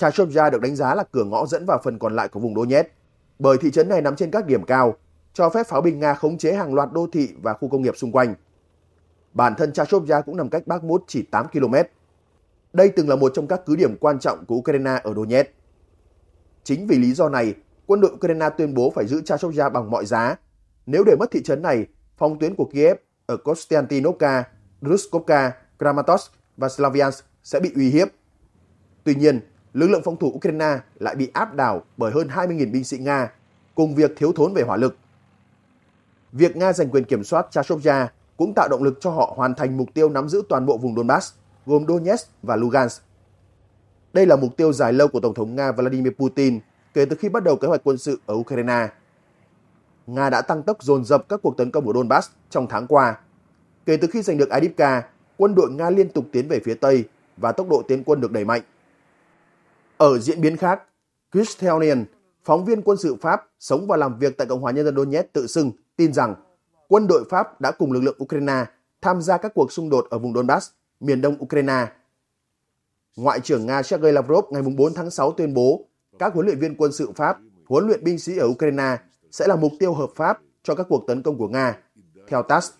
Chashovya được đánh giá là cửa ngõ dẫn vào phần còn lại của vùng Donetsk, bởi thị trấn này nằm trên các điểm cao, cho phép pháo binh Nga khống chế hàng loạt đô thị và khu công nghiệp xung quanh. Bản thân Chashovya cũng nằm cách Bakhmut chỉ 8 km. Đây từng là một trong các cứ điểm quan trọng của Ukraine ở Donetsk. Chính vì lý do này, quân đội Ukraine tuyên bố phải giữ Chashovya bằng mọi giá. Nếu để mất thị trấn này, phòng tuyến của Kiev ở Konstantinovka, Druskovka, Kramatorsk và Slavyansk sẽ bị uy hiếp. Tuy nhiên, lực lượng phòng thủ Ukraine lại bị áp đảo bởi hơn 20.000 binh sĩ Nga, cùng việc thiếu thốn về hỏa lực. Việc Nga giành quyền kiểm soát Chashovya cũng tạo động lực cho họ hoàn thành mục tiêu nắm giữ toàn bộ vùng Donbass, gồm Donetsk và Lugansk. Đây là mục tiêu dài lâu của Tổng thống Nga Vladimir Putin kể từ khi bắt đầu kế hoạch quân sự ở Ukraine. Nga đã tăng tốc dồn dập các cuộc tấn công ở Donbass trong tháng qua. Kể từ khi giành được Adipka, quân đội Nga liên tục tiến về phía Tây và tốc độ tiến quân được đẩy mạnh. Ở diễn biến khác, Christianian, phóng viên quân sự Pháp sống và làm việc tại Cộng hòa Nhân dân Donetsk tự xưng tin rằng quân đội Pháp đã cùng lực lượng Ukraine tham gia các cuộc xung đột ở vùng Donbass, miền đông Ukraine. Ngoại trưởng Nga Sergei Lavrov ngày 4 tháng 6 tuyên bố các huấn luyện viên quân sự Pháp, huấn luyện binh sĩ ở Ukraine sẽ là mục tiêu hợp pháp cho các cuộc tấn công của Nga. Theo TASS,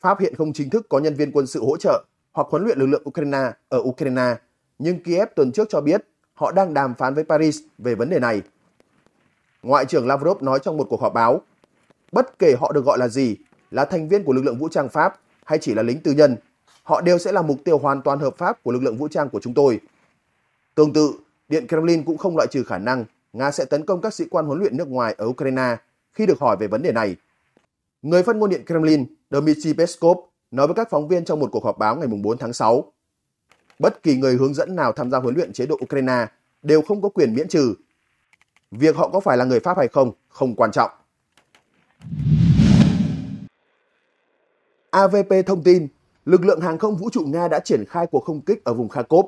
Pháp hiện không chính thức có nhân viên quân sự hỗ trợ hoặc huấn luyện lực lượng Ukraine ở Ukraine nhưng Kiev tuần trước cho biết họ đang đàm phán với Paris về vấn đề này. Ngoại trưởng Lavrov nói trong một cuộc họp báo, bất kể họ được gọi là gì, là thành viên của lực lượng vũ trang Pháp hay chỉ là lính tư nhân, họ đều sẽ là mục tiêu hoàn toàn hợp pháp của lực lượng vũ trang của chúng tôi. Tương tự, Điện Kremlin cũng không loại trừ khả năng Nga sẽ tấn công các sĩ quan huấn luyện nước ngoài ở Ukraine khi được hỏi về vấn đề này. Người phát ngôn Điện Kremlin Dmitry Peskov nói với các phóng viên trong một cuộc họp báo ngày 4 tháng 6 bất kỳ người hướng dẫn nào tham gia huấn luyện chế độ Ukraine đều không có quyền miễn trừ. Việc họ có phải là người Pháp hay không không quan trọng. AVP thông tin, lực lượng hàng không vũ trụ Nga đã triển khai cuộc không kích ở vùng Kharkov.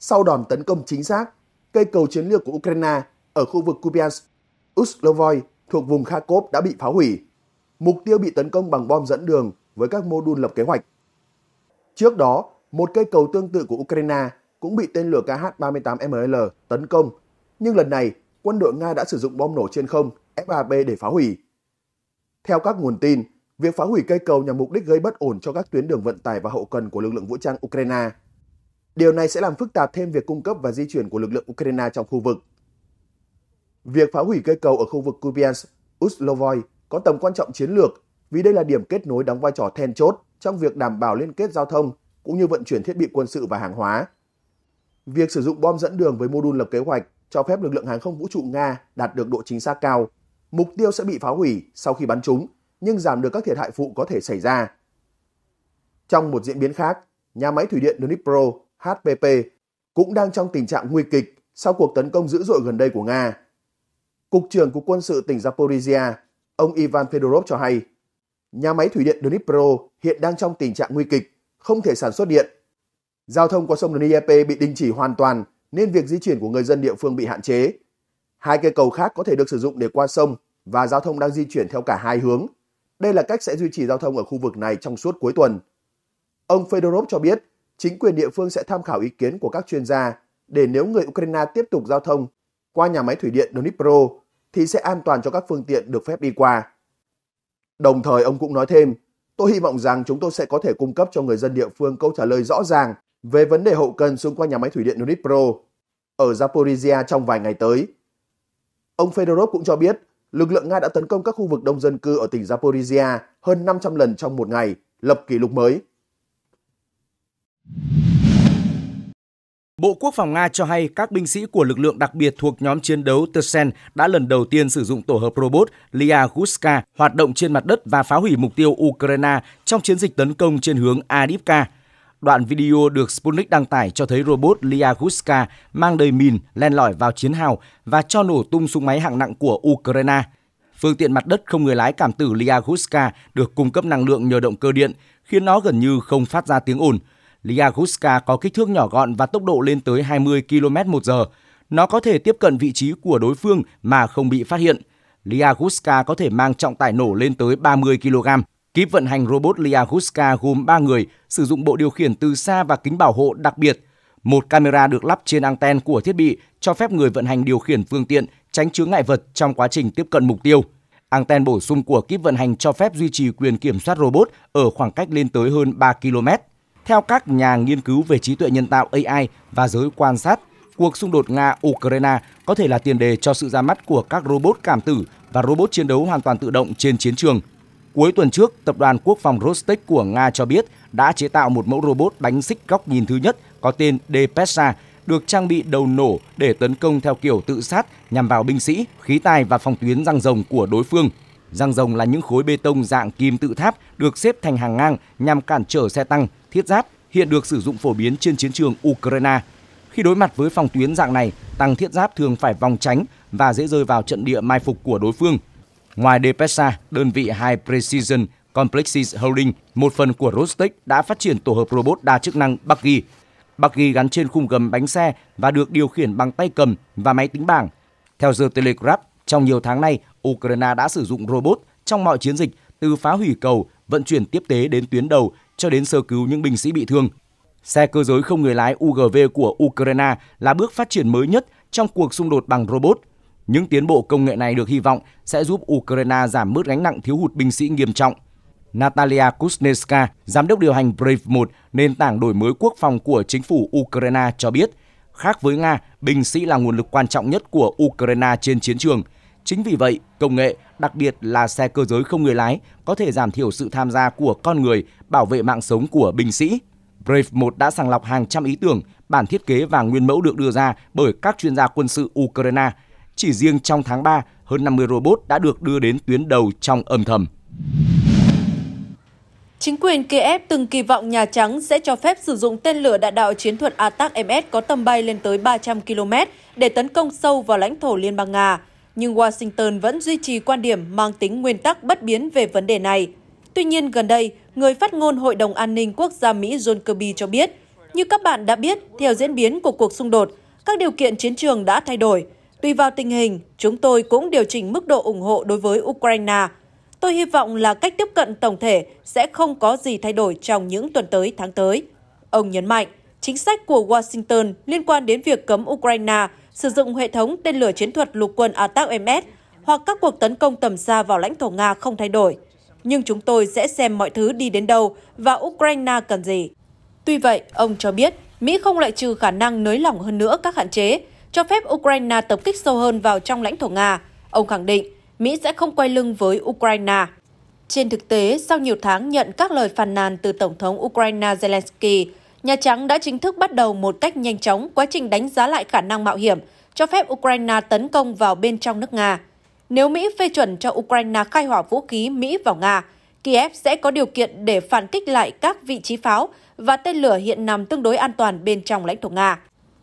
Sau đòn tấn công chính xác, cây cầu chiến lược của Ukraine ở khu vực Kupiansk, Uslovoy thuộc vùng Kharkov đã bị phá hủy. Mục tiêu bị tấn công bằng bom dẫn đường với các mô đun lập kế hoạch. Trước đó, một cây cầu tương tự của Ukraine cũng bị tên lửa KH-38ML tấn công, nhưng lần này quân đội Nga đã sử dụng bom nổ trên không FAB để phá hủy. Theo các nguồn tin, việc phá hủy cây cầu nhằm mục đích gây bất ổn cho các tuyến đường vận tải và hậu cần của lực lượng vũ trang Ukraine. Điều này sẽ làm phức tạp thêm việc cung cấp và di chuyển của lực lượng Ukraine trong khu vực. Việc phá hủy cây cầu ở khu vực Kupiansk, Uslovoy có tầm quan trọng chiến lược vì đây là điểm kết nối đóng vai trò then chốt trong việc đảm bảo liên kết giao thông cũng như vận chuyển thiết bị quân sự và hàng hóa. Việc sử dụng bom dẫn đường với mô đun lập kế hoạch cho phép lực lượng hàng không vũ trụ Nga đạt được độ chính xác cao. Mục tiêu sẽ bị phá hủy sau khi bắn chúng, nhưng giảm được các thiệt hại phụ có thể xảy ra. Trong một diễn biến khác, nhà máy thủy điện Dnipro HPP cũng đang trong tình trạng nguy kịch sau cuộc tấn công dữ dội gần đây của Nga. Cục trưởng Cục quân sự tỉnh Zaporizhia, ông Ivan Fedorov cho hay, nhà máy thủy điện Dnipro hiện đang trong tình trạng nguy kịch không thể sản xuất điện. Giao thông qua sông Dnieper bị đình chỉ hoàn toàn nên việc di chuyển của người dân địa phương bị hạn chế. Hai cây cầu khác có thể được sử dụng để qua sông và giao thông đang di chuyển theo cả hai hướng. Đây là cách sẽ duy trì giao thông ở khu vực này trong suốt cuối tuần. Ông Fedorov cho biết chính quyền địa phương sẽ tham khảo ý kiến của các chuyên gia để nếu người Ukraine tiếp tục giao thông qua nhà máy thủy điện Dnipro thì sẽ an toàn cho các phương tiện được phép đi qua. Đồng thời ông cũng nói thêm, Tôi hy vọng rằng chúng tôi sẽ có thể cung cấp cho người dân địa phương câu trả lời rõ ràng về vấn đề hậu cần xung quanh nhà máy thủy điện Dnipro ở Zaporizhia trong vài ngày tới. Ông Fedorov cũng cho biết, lực lượng Nga đã tấn công các khu vực đông dân cư ở tỉnh Zaporizhia hơn 500 lần trong một ngày, lập kỷ lục mới.
Bộ Quốc phòng Nga cho hay các binh sĩ của lực lượng đặc biệt thuộc nhóm chiến đấu Tersen đã lần đầu tiên sử dụng tổ hợp robot Lyaguska hoạt động trên mặt đất và phá hủy mục tiêu Ukraine trong chiến dịch tấn công trên hướng Adivka. Đoạn video được Sputnik đăng tải cho thấy robot Lyaguska mang đầy mìn len lỏi vào chiến hào và cho nổ tung súng máy hạng nặng của Ukraine. Phương tiện mặt đất không người lái cảm tử Lyaguska được cung cấp năng lượng nhờ động cơ điện, khiến nó gần như không phát ra tiếng ồn – Liaguska có kích thước nhỏ gọn và tốc độ lên tới 20 km h Nó có thể tiếp cận vị trí của đối phương mà không bị phát hiện. Liaguska có thể mang trọng tải nổ lên tới 30 kg. Kíp vận hành robot Liaguska gồm 3 người, sử dụng bộ điều khiển từ xa và kính bảo hộ đặc biệt. Một camera được lắp trên anten của thiết bị cho phép người vận hành điều khiển phương tiện tránh chướng ngại vật trong quá trình tiếp cận mục tiêu. Anten bổ sung của kíp vận hành cho phép duy trì quyền kiểm soát robot ở khoảng cách lên tới hơn 3 km. Theo các nhà nghiên cứu về trí tuệ nhân tạo AI và giới quan sát, cuộc xung đột Nga-Ukraine có thể là tiền đề cho sự ra mắt của các robot cảm tử và robot chiến đấu hoàn toàn tự động trên chiến trường. Cuối tuần trước, Tập đoàn Quốc phòng Rostec của Nga cho biết đã chế tạo một mẫu robot đánh xích góc nhìn thứ nhất có tên Depesa, được trang bị đầu nổ để tấn công theo kiểu tự sát nhằm vào binh sĩ, khí tài và phòng tuyến răng rồng của đối phương. Răng rồng là những khối bê tông dạng kim tự tháp được xếp thành hàng ngang nhằm cản trở xe tăng, thiết giáp hiện được sử dụng phổ biến trên chiến trường Ukraine. Khi đối mặt với phòng tuyến dạng này, tăng thiết giáp thường phải vòng tránh và dễ rơi vào trận địa mai phục của đối phương. Ngoài Depesa, đơn vị High Precision Complexes Holding, một phần của Rostec đã phát triển tổ hợp robot đa chức năng Buggy. Buggy gắn trên khung gầm bánh xe và được điều khiển bằng tay cầm và máy tính bảng. Theo The Telegraph, trong nhiều tháng nay, Ukraine đã sử dụng robot trong mọi chiến dịch từ phá hủy cầu, vận chuyển tiếp tế đến tuyến đầu cho đến sơ cứu những binh sĩ bị thương. Xe cơ giới không người lái UGV của Ukraine là bước phát triển mới nhất trong cuộc xung đột bằng robot. Những tiến bộ công nghệ này được hy vọng sẽ giúp Ukraine giảm bớt gánh nặng thiếu hụt binh sĩ nghiêm trọng. Natalia Kuznetska, giám đốc điều hành Brave 1, nền tảng đổi mới quốc phòng của chính phủ Ukraine cho biết, khác với Nga, binh sĩ là nguồn lực quan trọng nhất của Ukraine trên chiến trường – Chính vì vậy, công nghệ, đặc biệt là xe cơ giới không người lái, có thể giảm thiểu sự tham gia của con người, bảo vệ mạng sống của binh sĩ. Brave 1 đã sàng lọc hàng trăm ý tưởng, bản thiết kế và nguyên mẫu được đưa ra bởi các chuyên gia quân sự Ukraine. Chỉ riêng trong tháng 3, hơn 50 robot đã được đưa đến tuyến đầu trong âm thầm.
Chính quyền Kiev từng kỳ vọng Nhà Trắng sẽ cho phép sử dụng tên lửa đạn đạo chiến thuật ATAC-MS có tầm bay lên tới 300 km để tấn công sâu vào lãnh thổ Liên bang Nga nhưng Washington vẫn duy trì quan điểm mang tính nguyên tắc bất biến về vấn đề này. Tuy nhiên, gần đây, người phát ngôn Hội đồng An ninh Quốc gia Mỹ John Kirby cho biết, như các bạn đã biết, theo diễn biến của cuộc xung đột, các điều kiện chiến trường đã thay đổi. Tùy vào tình hình, chúng tôi cũng điều chỉnh mức độ ủng hộ đối với Ukraine. Tôi hy vọng là cách tiếp cận tổng thể sẽ không có gì thay đổi trong những tuần tới tháng tới. Ông nhấn mạnh, chính sách của Washington liên quan đến việc cấm Ukraine sử dụng hệ thống tên lửa chiến thuật lục quân ATAC-MS hoặc các cuộc tấn công tầm xa vào lãnh thổ Nga không thay đổi. Nhưng chúng tôi sẽ xem mọi thứ đi đến đâu và Ukraine cần gì. Tuy vậy, ông cho biết Mỹ không loại trừ khả năng nới lỏng hơn nữa các hạn chế, cho phép Ukraine tập kích sâu hơn vào trong lãnh thổ Nga. Ông khẳng định Mỹ sẽ không quay lưng với Ukraine. Trên thực tế, sau nhiều tháng nhận các lời phàn nàn từ Tổng thống Ukraine Zelensky, Nhà Trắng đã chính thức bắt đầu một cách nhanh chóng quá trình đánh giá lại khả năng mạo hiểm, cho phép Ukraine tấn công vào bên trong nước Nga. Nếu Mỹ phê chuẩn cho Ukraine khai hỏa vũ khí Mỹ vào Nga, Kiev sẽ có điều kiện để phản kích lại các vị trí pháo và tên lửa hiện nằm tương đối an toàn bên trong lãnh thổ Nga.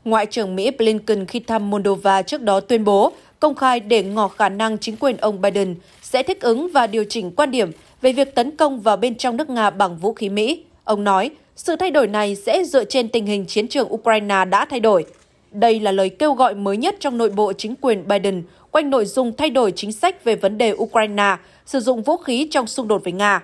Ngoại trưởng Mỹ Blinken khi thăm Moldova trước đó tuyên bố công khai để ngỏ khả năng chính quyền ông Biden sẽ thích ứng và điều chỉnh quan điểm về việc tấn công vào bên trong nước Nga bằng vũ khí Mỹ. Ông nói, sự thay đổi này sẽ dựa trên tình hình chiến trường Ukraine đã thay đổi. Đây là lời kêu gọi mới nhất trong nội bộ chính quyền Biden quanh nội dung thay đổi chính sách về vấn đề Ukraine sử dụng vũ khí trong xung đột với Nga.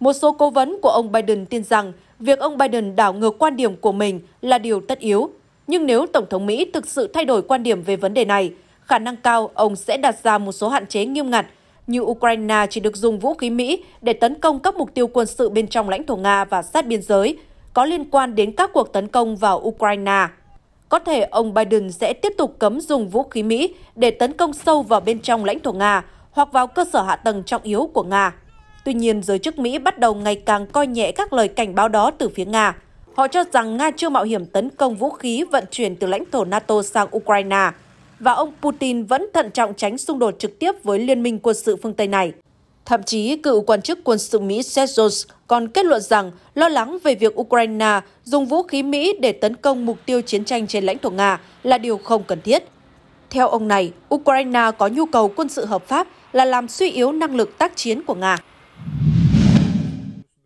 Một số cố vấn của ông Biden tin rằng việc ông Biden đảo ngược quan điểm của mình là điều tất yếu. Nhưng nếu Tổng thống Mỹ thực sự thay đổi quan điểm về vấn đề này, khả năng cao ông sẽ đặt ra một số hạn chế nghiêm ngặt như Ukraine chỉ được dùng vũ khí Mỹ để tấn công các mục tiêu quân sự bên trong lãnh thổ Nga và sát biên giới – có liên quan đến các cuộc tấn công vào Ukraine. Có thể ông Biden sẽ tiếp tục cấm dùng vũ khí Mỹ để tấn công sâu vào bên trong lãnh thổ Nga hoặc vào cơ sở hạ tầng trọng yếu của Nga. Tuy nhiên, giới chức Mỹ bắt đầu ngày càng coi nhẹ các lời cảnh báo đó từ phía Nga. Họ cho rằng Nga chưa mạo hiểm tấn công vũ khí vận chuyển từ lãnh thổ NATO sang Ukraine, và ông Putin vẫn thận trọng tránh xung đột trực tiếp với liên minh quân sự phương Tây này. Thậm chí, cựu quan chức quân sự Mỹ Seth Jones còn kết luận rằng lo lắng về việc Ukraine dùng vũ khí Mỹ để tấn công mục tiêu chiến tranh trên lãnh thổ Nga là điều không cần thiết. Theo ông này, Ukraine có nhu cầu quân sự hợp pháp là làm suy yếu năng lực tác chiến của Nga.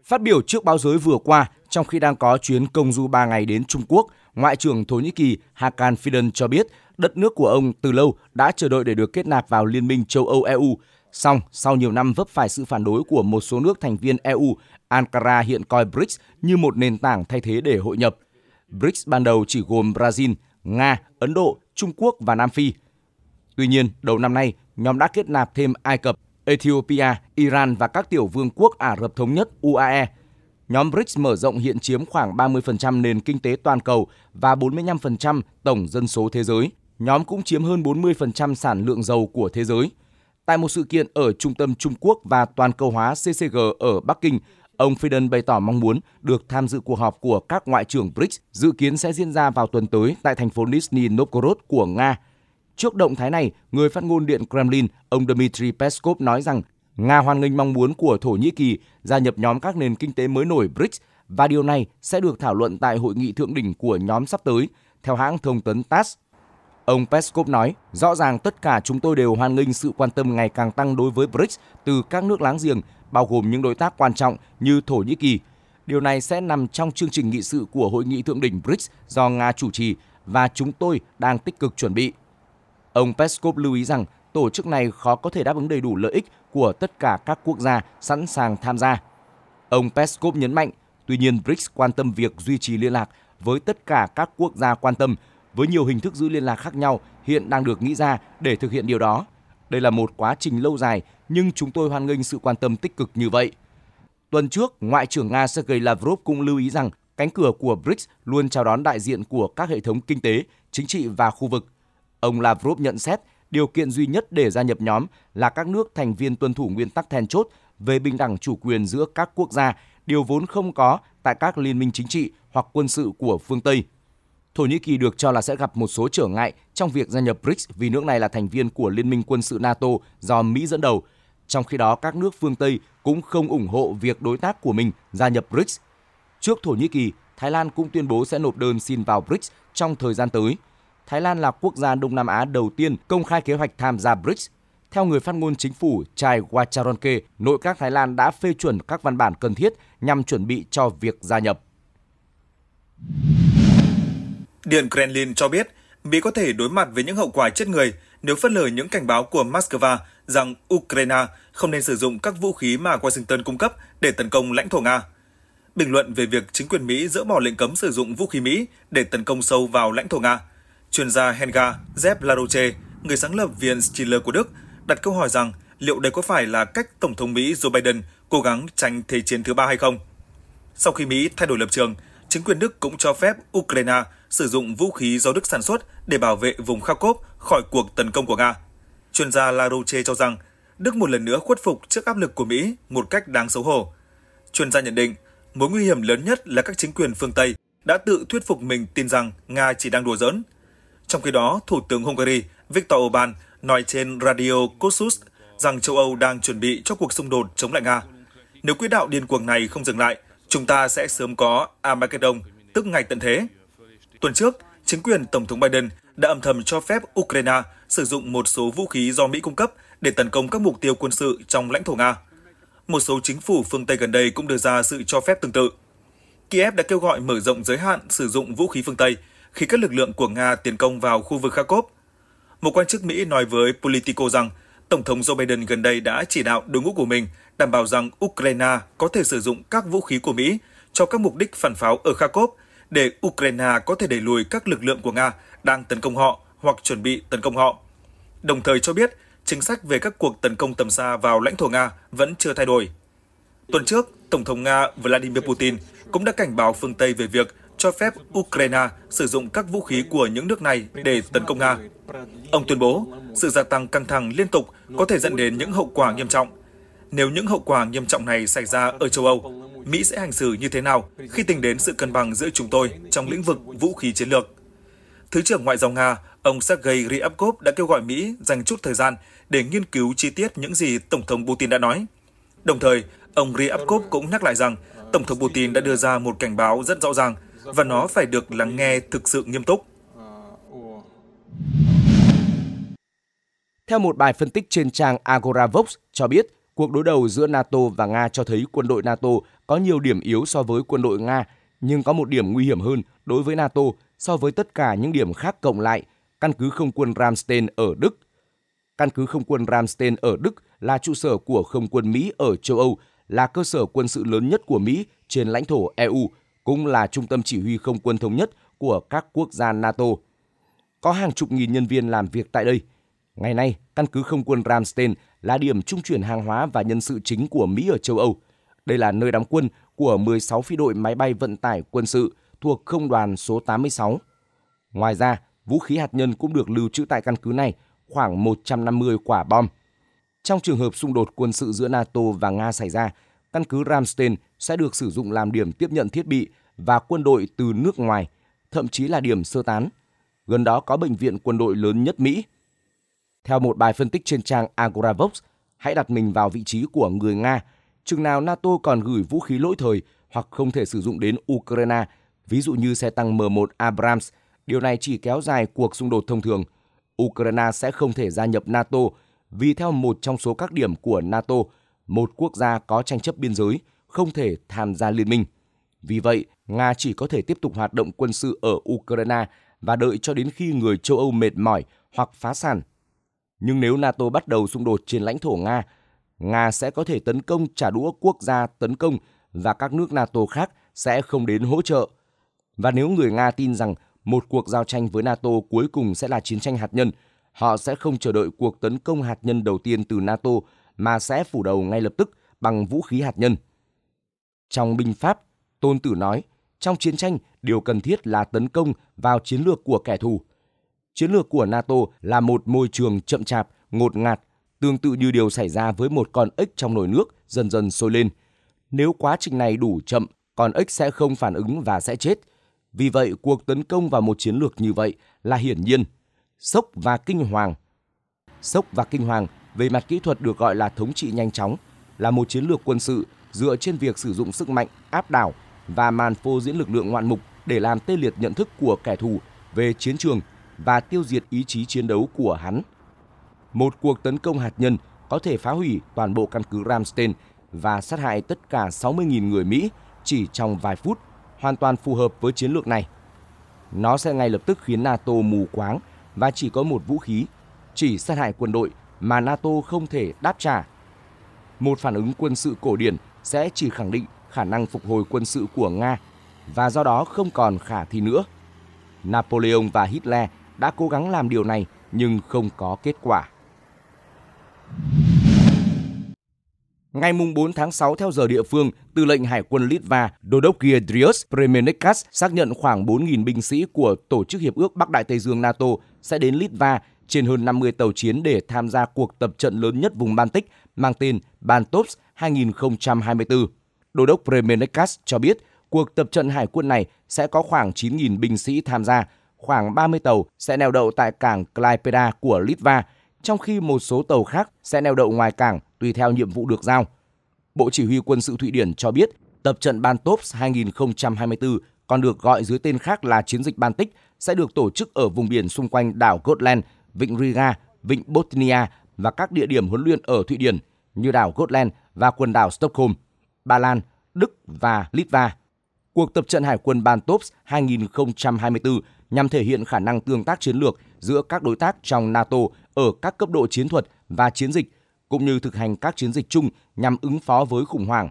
Phát biểu trước báo giới vừa qua, trong khi đang có chuyến công du 3 ngày đến Trung Quốc, Ngoại trưởng Thổ Nhĩ Kỳ Hakan Fidan cho biết đất nước của ông từ lâu đã chờ đợi để được kết nạp vào Liên minh châu Âu EU Song, sau nhiều năm vấp phải sự phản đối của một số nước thành viên EU, Ankara hiện coi BRICS như một nền tảng thay thế để hội nhập. BRICS ban đầu chỉ gồm Brazil, Nga, Ấn Độ, Trung Quốc và Nam Phi. Tuy nhiên, đầu năm nay, nhóm đã kết nạp thêm Ai Cập, Ethiopia, Iran và các tiểu vương quốc Ả Rập Thống Nhất UAE. Nhóm BRICS mở rộng hiện chiếm khoảng 30% nền kinh tế toàn cầu và 45% tổng dân số thế giới. Nhóm cũng chiếm hơn 40% sản lượng dầu của thế giới – Tại một sự kiện ở Trung tâm Trung Quốc và Toàn cầu hóa CCG ở Bắc Kinh, ông Biden bày tỏ mong muốn được tham dự cuộc họp của các ngoại trưởng BRICS dự kiến sẽ diễn ra vào tuần tới tại thành phố Nizhny Novgorod của Nga. Trước động thái này, người phát ngôn Điện Kremlin, ông Dmitry Peskov nói rằng Nga hoan nghênh mong muốn của Thổ Nhĩ Kỳ gia nhập nhóm các nền kinh tế mới nổi BRICS và điều này sẽ được thảo luận tại hội nghị thượng đỉnh của nhóm sắp tới. Theo hãng thông tấn TASS, Ông Peskov nói, rõ ràng tất cả chúng tôi đều hoan nghênh sự quan tâm ngày càng tăng đối với BRICS từ các nước láng giềng, bao gồm những đối tác quan trọng như Thổ Nhĩ Kỳ. Điều này sẽ nằm trong chương trình nghị sự của Hội nghị Thượng đỉnh BRICS do Nga chủ trì và chúng tôi đang tích cực chuẩn bị. Ông Peskov lưu ý rằng tổ chức này khó có thể đáp ứng đầy đủ lợi ích của tất cả các quốc gia sẵn sàng tham gia. Ông Peskov nhấn mạnh, tuy nhiên BRICS quan tâm việc duy trì liên lạc với tất cả các quốc gia quan tâm – với nhiều hình thức giữ liên lạc khác nhau hiện đang được nghĩ ra để thực hiện điều đó. Đây là một quá trình lâu dài nhưng chúng tôi hoan nghênh sự quan tâm tích cực như vậy. Tuần trước, Ngoại trưởng Nga Sergei Lavrov cũng lưu ý rằng cánh cửa của BRICS luôn chào đón đại diện của các hệ thống kinh tế, chính trị và khu vực. Ông Lavrov nhận xét điều kiện duy nhất để gia nhập nhóm là các nước thành viên tuân thủ nguyên tắc then chốt về bình đẳng chủ quyền giữa các quốc gia, điều vốn không có tại các liên minh chính trị hoặc quân sự của phương Tây – Thổ Nhĩ Kỳ được cho là sẽ gặp một số trở ngại trong việc gia nhập BRICS vì nước này là thành viên của Liên minh quân sự NATO do Mỹ dẫn đầu. Trong khi đó, các nước phương Tây cũng không ủng hộ việc đối tác của mình gia nhập BRICS. Trước Thổ Nhĩ Kỳ, Thái Lan cũng tuyên bố sẽ nộp đơn xin vào BRICS trong thời gian tới. Thái Lan là quốc gia Đông Nam Á đầu tiên công khai kế hoạch tham gia BRICS. Theo người phát ngôn chính phủ Chai Wacharonke, nội các Thái Lan đã phê chuẩn các văn bản cần thiết nhằm chuẩn bị cho việc gia nhập.
Điện Kremlin cho biết Mỹ có thể đối mặt với những hậu quả chết người nếu phớt lờ những cảnh báo của Moscow rằng Ukraine không nên sử dụng các vũ khí mà Washington cung cấp để tấn công lãnh thổ Nga. Bình luận về việc chính quyền Mỹ dỡ bỏ lệnh cấm sử dụng vũ khí Mỹ để tấn công sâu vào lãnh thổ Nga, chuyên gia Henga Zeb Laroche, người sáng lập viện Schiller của Đức, đặt câu hỏi rằng liệu đây có phải là cách Tổng thống Mỹ Joe Biden cố gắng tránh thế chiến thứ ba hay không? Sau khi Mỹ thay đổi lập trường, chính quyền Đức cũng cho phép Ukraine sử dụng vũ khí do Đức sản xuất để bảo vệ vùng Kharkov khỏi cuộc tấn công của Nga. Chuyên gia Laroche cho rằng Đức một lần nữa khuất phục trước áp lực của Mỹ một cách đáng xấu hổ. Chuyên gia nhận định, mối nguy hiểm lớn nhất là các chính quyền phương Tây đã tự thuyết phục mình tin rằng Nga chỉ đang đùa giỡn. Trong khi đó, Thủ tướng Hungary Viktor Orbán nói trên Radio Kossuth rằng châu Âu đang chuẩn bị cho cuộc xung đột chống lại Nga. Nếu quỹ đạo điên cuồng này không dừng lại, chúng ta sẽ sớm có Armageddon, tức ngày tận thế. Tuần trước, chính quyền Tổng thống Biden đã âm thầm cho phép Ukraine sử dụng một số vũ khí do Mỹ cung cấp để tấn công các mục tiêu quân sự trong lãnh thổ Nga. Một số chính phủ phương Tây gần đây cũng đưa ra sự cho phép tương tự. Kiev đã kêu gọi mở rộng giới hạn sử dụng vũ khí phương Tây khi các lực lượng của Nga tiến công vào khu vực Kharkov. Một quan chức Mỹ nói với Politico rằng Tổng thống Joe Biden gần đây đã chỉ đạo đội ngũ của mình đảm bảo rằng Ukraine có thể sử dụng các vũ khí của Mỹ cho các mục đích phản pháo ở Kharkov – để Ukraine có thể đẩy lùi các lực lượng của Nga đang tấn công họ hoặc chuẩn bị tấn công họ. Đồng thời cho biết, chính sách về các cuộc tấn công tầm xa vào lãnh thổ Nga vẫn chưa thay đổi. Tuần trước, Tổng thống Nga Vladimir Putin cũng đã cảnh báo phương Tây về việc cho phép Ukraine sử dụng các vũ khí của những nước này để tấn công Nga. Ông tuyên bố, sự gia tăng căng thẳng liên tục có thể dẫn đến những hậu quả nghiêm trọng, nếu những hậu quả nghiêm trọng này xảy ra ở châu Âu, Mỹ sẽ hành xử như thế nào khi tính đến sự cân bằng giữa chúng tôi trong lĩnh vực vũ khí chiến lược. Thứ trưởng Ngoại giao Nga, ông Sergei Ryabkov đã kêu gọi Mỹ dành chút thời gian để nghiên cứu chi tiết những gì Tổng thống Putin đã nói. Đồng thời, ông Ryabkov cũng nhắc lại rằng Tổng thống Putin đã đưa ra một cảnh báo rất rõ ràng và nó phải được lắng nghe thực sự nghiêm túc.
Theo một bài phân tích trên trang Agoravox cho biết, Cuộc đối đầu giữa NATO và Nga cho thấy quân đội NATO có nhiều điểm yếu so với quân đội Nga, nhưng có một điểm nguy hiểm hơn đối với NATO so với tất cả những điểm khác cộng lại, căn cứ không quân Ramstein ở Đức. Căn cứ không quân Ramstein ở Đức là trụ sở của không quân Mỹ ở châu Âu, là cơ sở quân sự lớn nhất của Mỹ trên lãnh thổ EU, cũng là trung tâm chỉ huy không quân thống nhất của các quốc gia NATO. Có hàng chục nghìn nhân viên làm việc tại đây – Ngày nay, căn cứ không quân Ramstein là điểm trung chuyển hàng hóa và nhân sự chính của Mỹ ở châu Âu. Đây là nơi đóng quân của 16 phi đội máy bay vận tải quân sự thuộc không đoàn số 86. Ngoài ra, vũ khí hạt nhân cũng được lưu trữ tại căn cứ này, khoảng 150 quả bom. Trong trường hợp xung đột quân sự giữa NATO và Nga xảy ra, căn cứ Ramstein sẽ được sử dụng làm điểm tiếp nhận thiết bị và quân đội từ nước ngoài, thậm chí là điểm sơ tán. Gần đó có bệnh viện quân đội lớn nhất Mỹ – theo một bài phân tích trên trang Agoravox, hãy đặt mình vào vị trí của người Nga. Chừng nào NATO còn gửi vũ khí lỗi thời hoặc không thể sử dụng đến Ukraine, ví dụ như xe tăng M1 Abrams, điều này chỉ kéo dài cuộc xung đột thông thường. Ukraine sẽ không thể gia nhập NATO vì theo một trong số các điểm của NATO, một quốc gia có tranh chấp biên giới không thể tham gia liên minh. Vì vậy, Nga chỉ có thể tiếp tục hoạt động quân sự ở Ukraine và đợi cho đến khi người châu Âu mệt mỏi hoặc phá sản nhưng nếu NATO bắt đầu xung đột trên lãnh thổ Nga, Nga sẽ có thể tấn công trả đũa quốc gia tấn công và các nước NATO khác sẽ không đến hỗ trợ. Và nếu người Nga tin rằng một cuộc giao tranh với NATO cuối cùng sẽ là chiến tranh hạt nhân, họ sẽ không chờ đợi cuộc tấn công hạt nhân đầu tiên từ NATO mà sẽ phủ đầu ngay lập tức bằng vũ khí hạt nhân. Trong binh pháp, Tôn Tử nói, trong chiến tranh, điều cần thiết là tấn công vào chiến lược của kẻ thù – Chiến lược của NATO là một môi trường chậm chạp, ngột ngạt, tương tự như điều xảy ra với một con ếch trong nồi nước dần dần sôi lên. Nếu quá trình này đủ chậm, con ếch sẽ không phản ứng và sẽ chết. Vì vậy, cuộc tấn công vào một chiến lược như vậy là hiển nhiên. Sốc và kinh hoàng Sốc và kinh hoàng về mặt kỹ thuật được gọi là thống trị nhanh chóng, là một chiến lược quân sự dựa trên việc sử dụng sức mạnh áp đảo và màn phô diễn lực lượng ngoạn mục để làm tê liệt nhận thức của kẻ thù về chiến trường và tiêu diệt ý chí chiến đấu của hắn. Một cuộc tấn công hạt nhân có thể phá hủy toàn bộ căn cứ Ramstein và sát hại tất cả 60.000 người Mỹ chỉ trong vài phút, hoàn toàn phù hợp với chiến lược này. Nó sẽ ngay lập tức khiến NATO mù quáng và chỉ có một vũ khí, chỉ sát hại quân đội mà NATO không thể đáp trả. Một phản ứng quân sự cổ điển sẽ chỉ khẳng định khả năng phục hồi quân sự của Nga và do đó không còn khả thi nữa. Napoleon và Hitler đã cố gắng làm điều này nhưng không có kết quả. Ngày 4 tháng 6 theo giờ địa phương, tư lệnh Hải quân Litva Đô đốc Giedrius Premenikas xác nhận khoảng 4.000 binh sĩ của Tổ chức Hiệp ước Bắc Đại Tây Dương NATO sẽ đến Litva trên hơn 50 tàu chiến để tham gia cuộc tập trận lớn nhất vùng Baltic mang tên Baltops 2024. Đô đốc Premenikas cho biết cuộc tập trận hải quân này sẽ có khoảng 9.000 binh sĩ tham gia, khoảng 30 tàu sẽ neo đậu tại cảng Klaipeda của Litva, trong khi một số tàu khác sẽ neo đậu ngoài cảng tùy theo nhiệm vụ được giao. Bộ Chỉ huy quân sự Thụy Điển cho biết tập trận Bantops 2024 còn được gọi dưới tên khác là chiến dịch Baltic sẽ được tổ chức ở vùng biển xung quanh đảo Gotland, vịnh Riga, vịnh Bosnia và các địa điểm huấn luyện ở Thụy Điển như đảo Gotland và quần đảo Stockholm, Ba Lan, Đức và Litva. Cuộc tập trận hải quân Bantops 2024 nhằm thể hiện khả năng tương tác chiến lược giữa các đối tác trong NATO ở các cấp độ chiến thuật và chiến dịch, cũng như thực hành các chiến dịch chung nhằm ứng phó với khủng hoảng.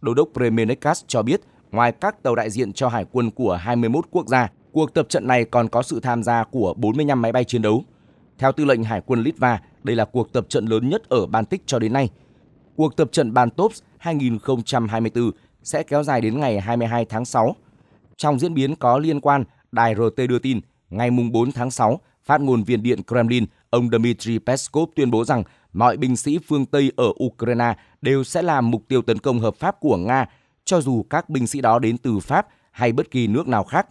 Đô đốc Premenekas cho biết, ngoài các tàu đại diện cho hải quân của 21 quốc gia, cuộc tập trận này còn có sự tham gia của 45 máy bay chiến đấu. Theo tư lệnh Hải quân Litva, đây là cuộc tập trận lớn nhất ở Baltic cho đến nay. Cuộc tập trận Bantops 2024 sẽ kéo dài đến ngày 22 tháng 6. Trong diễn biến có liên quan, Đài RT đưa tin, ngày 4 tháng 6, phát ngôn viên Điện Kremlin, ông Dmitry Peskov tuyên bố rằng mọi binh sĩ phương Tây ở Ukraine đều sẽ là mục tiêu tấn công hợp pháp của Nga, cho dù các binh sĩ đó đến từ Pháp hay bất kỳ nước nào khác.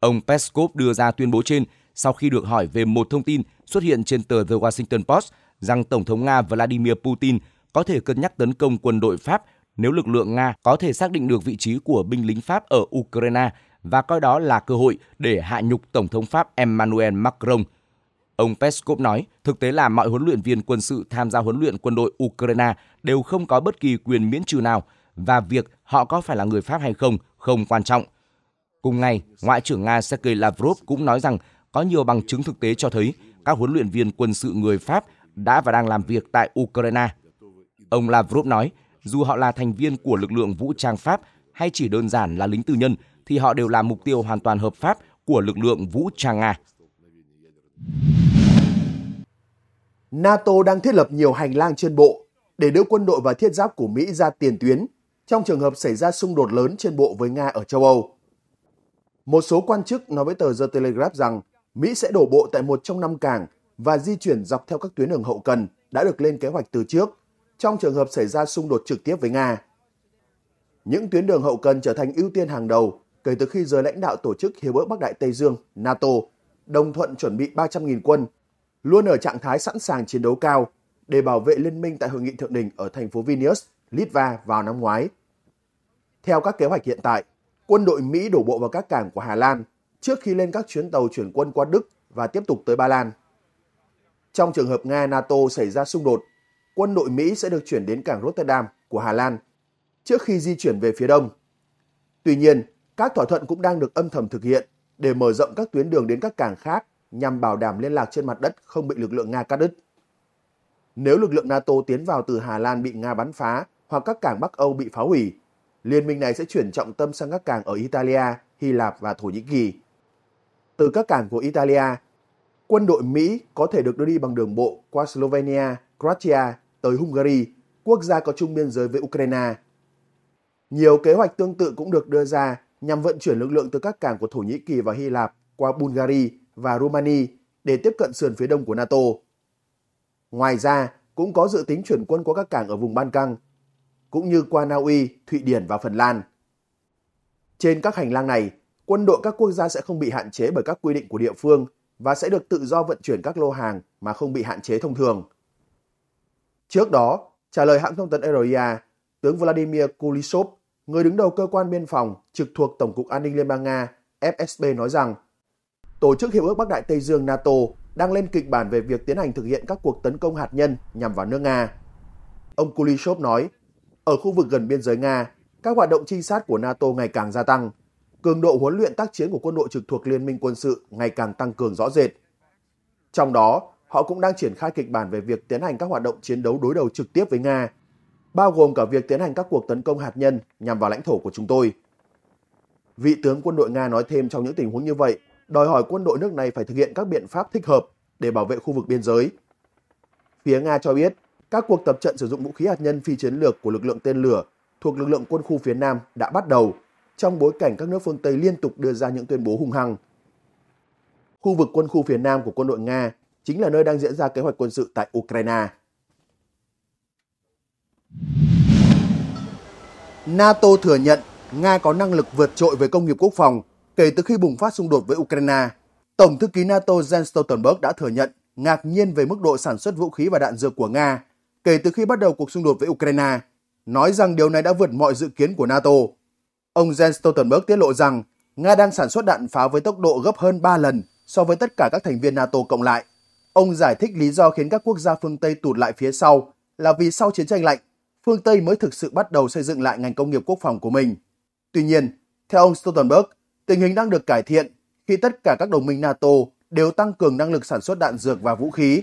Ông Peskov đưa ra tuyên bố trên sau khi được hỏi về một thông tin xuất hiện trên tờ The Washington Post rằng Tổng thống Nga Vladimir Putin có thể cân nhắc tấn công quân đội Pháp nếu lực lượng Nga có thể xác định được vị trí của binh lính Pháp ở Ukraine – và coi đó là cơ hội để hạ nhục Tổng thống Pháp Emmanuel Macron. Ông Peskov nói, thực tế là mọi huấn luyện viên quân sự tham gia huấn luyện quân đội Ukraine đều không có bất kỳ quyền miễn trừ nào và việc họ có phải là người Pháp hay không không quan trọng. Cùng ngày, Ngoại trưởng Nga Sergei Lavrov cũng nói rằng có nhiều bằng chứng thực tế cho thấy các huấn luyện viên quân sự người Pháp đã và đang làm việc tại Ukraine. Ông Lavrov nói, dù họ là thành viên của lực lượng vũ trang Pháp hay chỉ đơn giản là lính tư nhân, thì họ đều là mục tiêu hoàn toàn hợp pháp của lực lượng vũ trang Nga.
NATO đang thiết lập nhiều hành lang trên bộ để đưa quân đội và thiết giáp của Mỹ ra tiền tuyến trong trường hợp xảy ra xung đột lớn trên bộ với Nga ở châu Âu. Một số quan chức nói với tờ The Telegraph rằng Mỹ sẽ đổ bộ tại một trong năm cảng và di chuyển dọc theo các tuyến đường hậu cần đã được lên kế hoạch từ trước trong trường hợp xảy ra xung đột trực tiếp với Nga. Những tuyến đường hậu cần trở thành ưu tiên hàng đầu kể từ khi giới lãnh đạo tổ chức Hiệp ước Bắc Đại Tây Dương NATO đồng thuận chuẩn bị 300.000 quân, luôn ở trạng thái sẵn sàng chiến đấu cao để bảo vệ liên minh tại hội nghị thượng đỉnh ở thành phố Vilnius, Litva vào năm ngoái. Theo các kế hoạch hiện tại, quân đội Mỹ đổ bộ vào các cảng của Hà Lan trước khi lên các chuyến tàu chuyển quân qua Đức và tiếp tục tới Ba Lan. Trong trường hợp Nga-NATO xảy ra xung đột, quân đội Mỹ sẽ được chuyển đến cảng Rotterdam của Hà Lan trước khi di chuyển về phía đông. Tuy nhiên, các thỏa thuận cũng đang được âm thầm thực hiện để mở rộng các tuyến đường đến các cảng khác nhằm bảo đảm liên lạc trên mặt đất không bị lực lượng Nga cắt đứt. Nếu lực lượng NATO tiến vào từ Hà Lan bị Nga bắn phá hoặc các cảng Bắc Âu bị phá hủy, liên minh này sẽ chuyển trọng tâm sang các cảng ở Italia, Hy Lạp và Thổ Nhĩ Kỳ. Từ các cảng của Italia, quân đội Mỹ có thể được đưa đi bằng đường bộ qua Slovenia, Croatia tới Hungary, quốc gia có chung biên giới với Ukraine. Nhiều kế hoạch tương tự cũng được đưa ra nhằm vận chuyển lực lượng từ các cảng của Thổ Nhĩ Kỳ và Hy Lạp qua Bulgaria và Romania để tiếp cận sườn phía đông của NATO. Ngoài ra, cũng có dự tính chuyển quân qua các cảng ở vùng Ban Căng, cũng như qua Na Uy, Thụy Điển và Phần Lan. Trên các hành lang này, quân đội các quốc gia sẽ không bị hạn chế bởi các quy định của địa phương và sẽ được tự do vận chuyển các lô hàng mà không bị hạn chế thông thường. Trước đó, trả lời hãng thông tấn Eroia, tướng Vladimir Kulishov người đứng đầu cơ quan biên phòng trực thuộc Tổng cục An ninh Liên bang Nga FSB nói rằng Tổ chức Hiệp ước Bắc Đại Tây Dương NATO đang lên kịch bản về việc tiến hành thực hiện các cuộc tấn công hạt nhân nhằm vào nước Nga. Ông Kulishov nói, ở khu vực gần biên giới Nga, các hoạt động trinh sát của NATO ngày càng gia tăng. Cường độ huấn luyện tác chiến của quân đội trực thuộc Liên minh quân sự ngày càng tăng cường rõ rệt. Trong đó, họ cũng đang triển khai kịch bản về việc tiến hành các hoạt động chiến đấu đối đầu trực tiếp với Nga bao gồm cả việc tiến hành các cuộc tấn công hạt nhân nhằm vào lãnh thổ của chúng tôi. Vị tướng quân đội Nga nói thêm trong những tình huống như vậy, đòi hỏi quân đội nước này phải thực hiện các biện pháp thích hợp để bảo vệ khu vực biên giới. Phía Nga cho biết, các cuộc tập trận sử dụng vũ khí hạt nhân phi chiến lược của lực lượng tên lửa thuộc lực lượng quân khu phía Nam đã bắt đầu trong bối cảnh các nước phương Tây liên tục đưa ra những tuyên bố hùng hăng. Khu vực quân khu phía Nam của quân đội Nga chính là nơi đang diễn ra kế hoạch quân sự tại Ukraine. NATO thừa nhận Nga có năng lực vượt trội về công nghiệp quốc phòng kể từ khi bùng phát xung đột với Ukraine. Tổng thư ký NATO Jens Stoltenberg đã thừa nhận ngạc nhiên về mức độ sản xuất vũ khí và đạn dược của Nga kể từ khi bắt đầu cuộc xung đột với Ukraine, nói rằng điều này đã vượt mọi dự kiến của NATO. Ông Jens Stoltenberg tiết lộ rằng Nga đang sản xuất đạn pháo với tốc độ gấp hơn 3 lần so với tất cả các thành viên NATO cộng lại. Ông giải thích lý do khiến các quốc gia phương Tây tụt lại phía sau là vì sau chiến tranh lạnh, phương Tây mới thực sự bắt đầu xây dựng lại ngành công nghiệp quốc phòng của mình. Tuy nhiên, theo ông Stoltenberg, tình hình đang được cải thiện khi tất cả các đồng minh NATO đều tăng cường năng lực sản xuất đạn dược và vũ khí.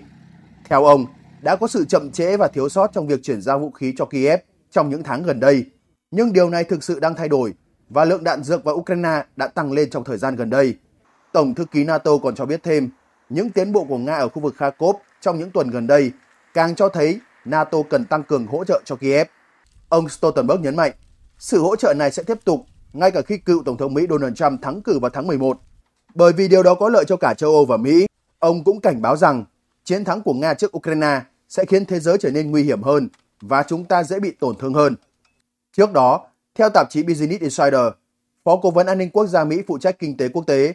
Theo ông, đã có sự chậm trễ và thiếu sót trong việc chuyển giao vũ khí cho Kiev trong những tháng gần đây, nhưng điều này thực sự đang thay đổi và lượng đạn dược vào Ukraine đã tăng lên trong thời gian gần đây. Tổng thư ký NATO còn cho biết thêm, những tiến bộ của Nga ở khu vực Kharkov trong những tuần gần đây càng cho thấy NATO cần tăng cường hỗ trợ cho Kiev. Ông Stoltenberg nhấn mạnh, sự hỗ trợ này sẽ tiếp tục ngay cả khi cựu Tổng thống Mỹ Donald Trump thắng cử vào tháng 11. Bởi vì điều đó có lợi cho cả châu Âu và Mỹ, ông cũng cảnh báo rằng chiến thắng của Nga trước Ukraine sẽ khiến thế giới trở nên nguy hiểm hơn và chúng ta dễ bị tổn thương hơn. Trước đó, theo tạp chí Business Insider, Phó Cố vấn An ninh Quốc gia Mỹ phụ trách kinh tế quốc tế,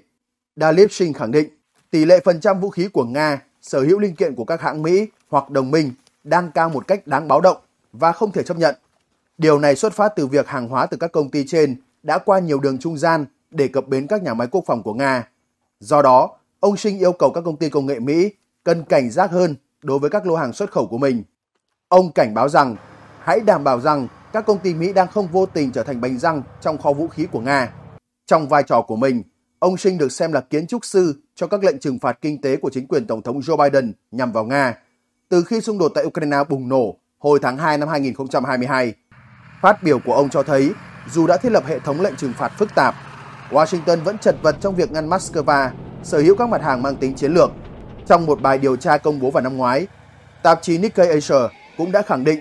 Dalip Singh khẳng định tỷ lệ phần trăm vũ khí của Nga sở hữu linh kiện của các hãng Mỹ hoặc đồng minh đang cao một cách đáng báo động và không thể chấp nhận. Điều này xuất phát từ việc hàng hóa từ các công ty trên đã qua nhiều đường trung gian để cập bến các nhà máy quốc phòng của Nga. Do đó, ông Sinh yêu cầu các công ty công nghệ Mỹ cần cảnh giác hơn đối với các lô hàng xuất khẩu của mình. Ông cảnh báo rằng hãy đảm bảo rằng các công ty Mỹ đang không vô tình trở thành bánh răng trong kho vũ khí của Nga. Trong vai trò của mình, ông Sinh được xem là kiến trúc sư cho các lệnh trừng phạt kinh tế của chính quyền Tổng thống Joe Biden nhằm vào Nga từ khi xung đột tại Ukraine bùng nổ hồi tháng 2 năm 2022. Phát biểu của ông cho thấy, dù đã thiết lập hệ thống lệnh trừng phạt phức tạp, Washington vẫn chật vật trong việc ngăn Moscow sở hữu các mặt hàng mang tính chiến lược. Trong một bài điều tra công bố vào năm ngoái, tạp chí Nikkei Asia cũng đã khẳng định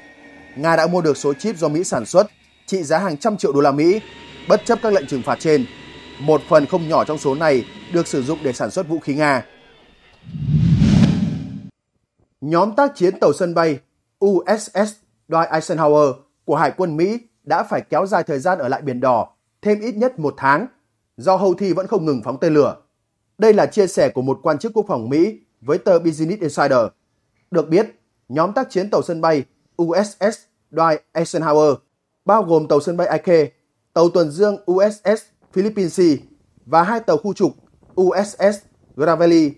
Nga đã mua được số chip do Mỹ sản xuất trị giá hàng trăm triệu đô la Mỹ, bất chấp các lệnh trừng phạt trên. Một phần không nhỏ trong số này được sử dụng để sản xuất vũ khí Nga. Nhóm tác chiến tàu sân bay USS Dwight Eisenhower của Hải quân Mỹ đã phải kéo dài thời gian ở lại Biển Đỏ thêm ít nhất một tháng do thi vẫn không ngừng phóng tên lửa. Đây là chia sẻ của một quan chức quốc phòng Mỹ với tờ Business Insider. Được biết, nhóm tác chiến tàu sân bay USS Dwight Eisenhower bao gồm tàu sân bay ik tàu tuần dương USS Philippine Sea và hai tàu khu trục USS Gravelli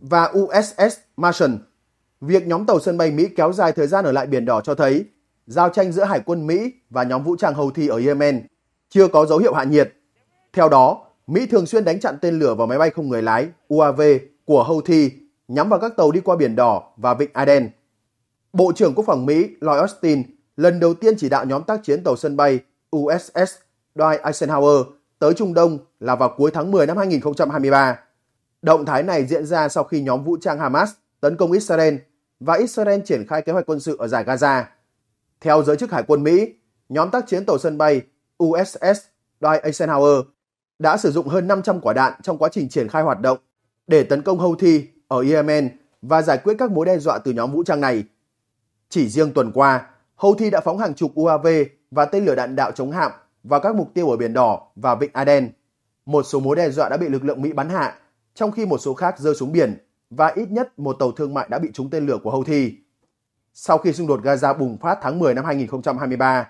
và USS Martian Việc nhóm tàu sân bay Mỹ kéo dài thời gian ở lại Biển Đỏ cho thấy giao tranh giữa Hải quân Mỹ và nhóm vũ trang Houthi ở Yemen chưa có dấu hiệu hạ nhiệt. Theo đó, Mỹ thường xuyên đánh chặn tên lửa vào máy bay không người lái UAV của Houthi nhắm vào các tàu đi qua Biển Đỏ và Vịnh Aden. Bộ trưởng Quốc phòng Mỹ Lloyd Austin lần đầu tiên chỉ đạo nhóm tác chiến tàu sân bay USS Dwight Eisenhower tới Trung Đông là vào cuối tháng 10 năm 2023. Động thái này diễn ra sau khi nhóm vũ trang Hamas tấn công Israel và Israel triển khai kế hoạch quân sự ở giải Gaza. Theo giới chức hải quân Mỹ, nhóm tác chiến tàu sân bay USS Dwight Eisenhower đã sử dụng hơn 500 quả đạn trong quá trình triển khai hoạt động để tấn công Houthi ở Yemen và giải quyết các mối đe dọa từ nhóm vũ trang này. Chỉ riêng tuần qua, Houthi đã phóng hàng chục UAV và tên lửa đạn đạo chống hạm vào các mục tiêu ở Biển Đỏ và Vịnh Aden. Một số mối đe dọa đã bị lực lượng Mỹ bắn hạ, trong khi một số khác rơi xuống biển và ít nhất một tàu thương mại đã bị trúng tên lửa của Houthi. Sau khi xung đột Gaza bùng phát tháng 10 năm 2023,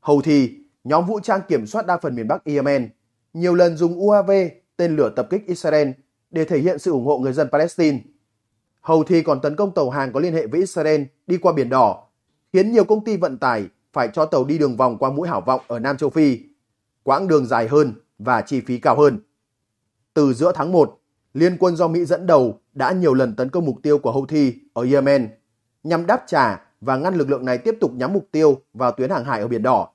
Houthi, nhóm vũ trang kiểm soát đa phần miền Bắc Yemen, nhiều lần dùng UAV tên lửa tập kích Israel để thể hiện sự ủng hộ người dân Palestine. Houthi còn tấn công tàu hàng có liên hệ với Israel đi qua Biển Đỏ, khiến nhiều công ty vận tải phải cho tàu đi đường vòng qua mũi hảo vọng ở Nam Châu Phi, quãng đường dài hơn và chi phí cao hơn. Từ giữa tháng 1, Liên quân do Mỹ dẫn đầu đã nhiều lần tấn công mục tiêu của Houthi ở Yemen nhằm đáp trả và ngăn lực lượng này tiếp tục nhắm mục tiêu vào tuyến hàng hải ở Biển Đỏ.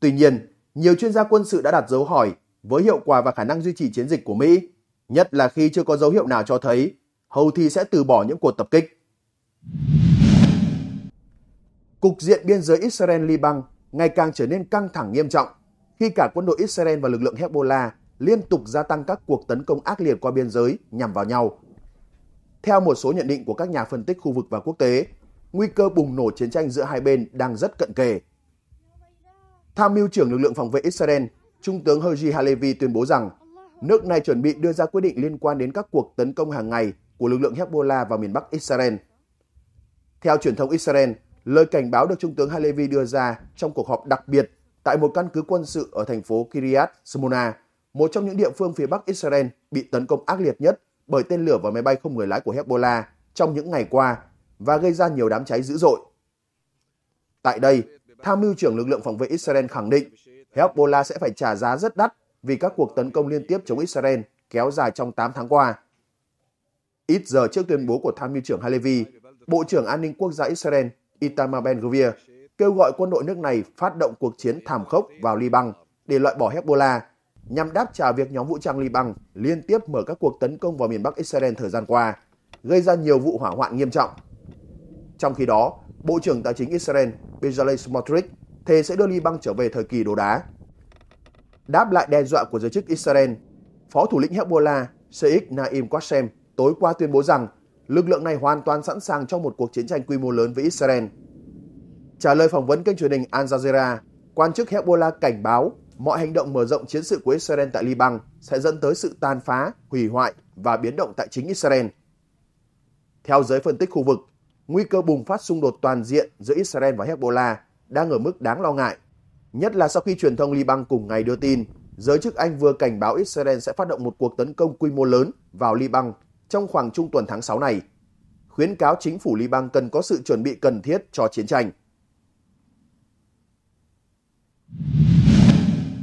Tuy nhiên, nhiều chuyên gia quân sự đã đặt dấu hỏi với hiệu quả và khả năng duy trì chiến dịch của Mỹ, nhất là khi chưa có dấu hiệu nào cho thấy Houthi sẽ từ bỏ những cuộc tập kích. Cục diện biên giới Israel-Liban ngày càng trở nên căng thẳng nghiêm trọng khi cả quân đội Israel và lực lượng Hezbollah liên tục gia tăng các cuộc tấn công ác liệt qua biên giới nhằm vào nhau. Theo một số nhận định của các nhà phân tích khu vực và quốc tế, nguy cơ bùng nổ chiến tranh giữa hai bên đang rất cận kề. Tham mưu trưởng lực lượng phòng vệ Israel, Trung tướng Herji Halevi tuyên bố rằng nước này chuẩn bị đưa ra quyết định liên quan đến các cuộc tấn công hàng ngày của lực lượng Hezbollah vào miền Bắc Israel. Theo truyền thông Israel, lời cảnh báo được Trung tướng Halevi đưa ra trong cuộc họp đặc biệt tại một căn cứ quân sự ở thành phố Kiryat Smona, một trong những địa phương phía Bắc Israel bị tấn công ác liệt nhất bởi tên lửa và máy bay không người lái của Hezbollah trong những ngày qua và gây ra nhiều đám cháy dữ dội. Tại đây, tham mưu trưởng lực lượng phòng vệ Israel khẳng định Hezbollah sẽ phải trả giá rất đắt vì các cuộc tấn công liên tiếp chống Israel kéo dài trong 8 tháng qua. Ít giờ trước tuyên bố của tham mưu trưởng Halevi, Bộ trưởng An ninh Quốc gia Israel Itamar Ben-Gvir kêu gọi quân đội nước này phát động cuộc chiến thảm khốc vào Liban để loại bỏ Hezbollah nhằm đáp trả việc nhóm vũ trang Liban liên tiếp mở các cuộc tấn công vào miền Bắc Israel thời gian qua, gây ra nhiều vụ hỏa hoạn nghiêm trọng. Trong khi đó, Bộ trưởng Tài chính Israel Bezalel Smotrich thề sẽ đưa Liban trở về thời kỳ đồ đá. Đáp lại đe dọa của giới chức Israel, Phó thủ lĩnh Hezbollah Sheikh Naim Qassem tối qua tuyên bố rằng lực lượng này hoàn toàn sẵn sàng cho một cuộc chiến tranh quy mô lớn với Israel. Trả lời phỏng vấn kênh truyền hình Al Jazeera, quan chức Hezbollah cảnh báo mọi hành động mở rộng chiến sự của Israel tại Liban sẽ dẫn tới sự tàn phá, hủy hoại và biến động tại chính Israel. Theo giới phân tích khu vực, nguy cơ bùng phát xung đột toàn diện giữa Israel và Hezbollah đang ở mức đáng lo ngại, nhất là sau khi truyền thông Liban cùng ngày đưa tin giới chức Anh vừa cảnh báo Israel sẽ phát động một cuộc tấn công quy mô lớn vào Liban trong khoảng trung tuần tháng 6 này, khuyến cáo chính phủ Liban cần có sự chuẩn bị cần thiết cho chiến tranh.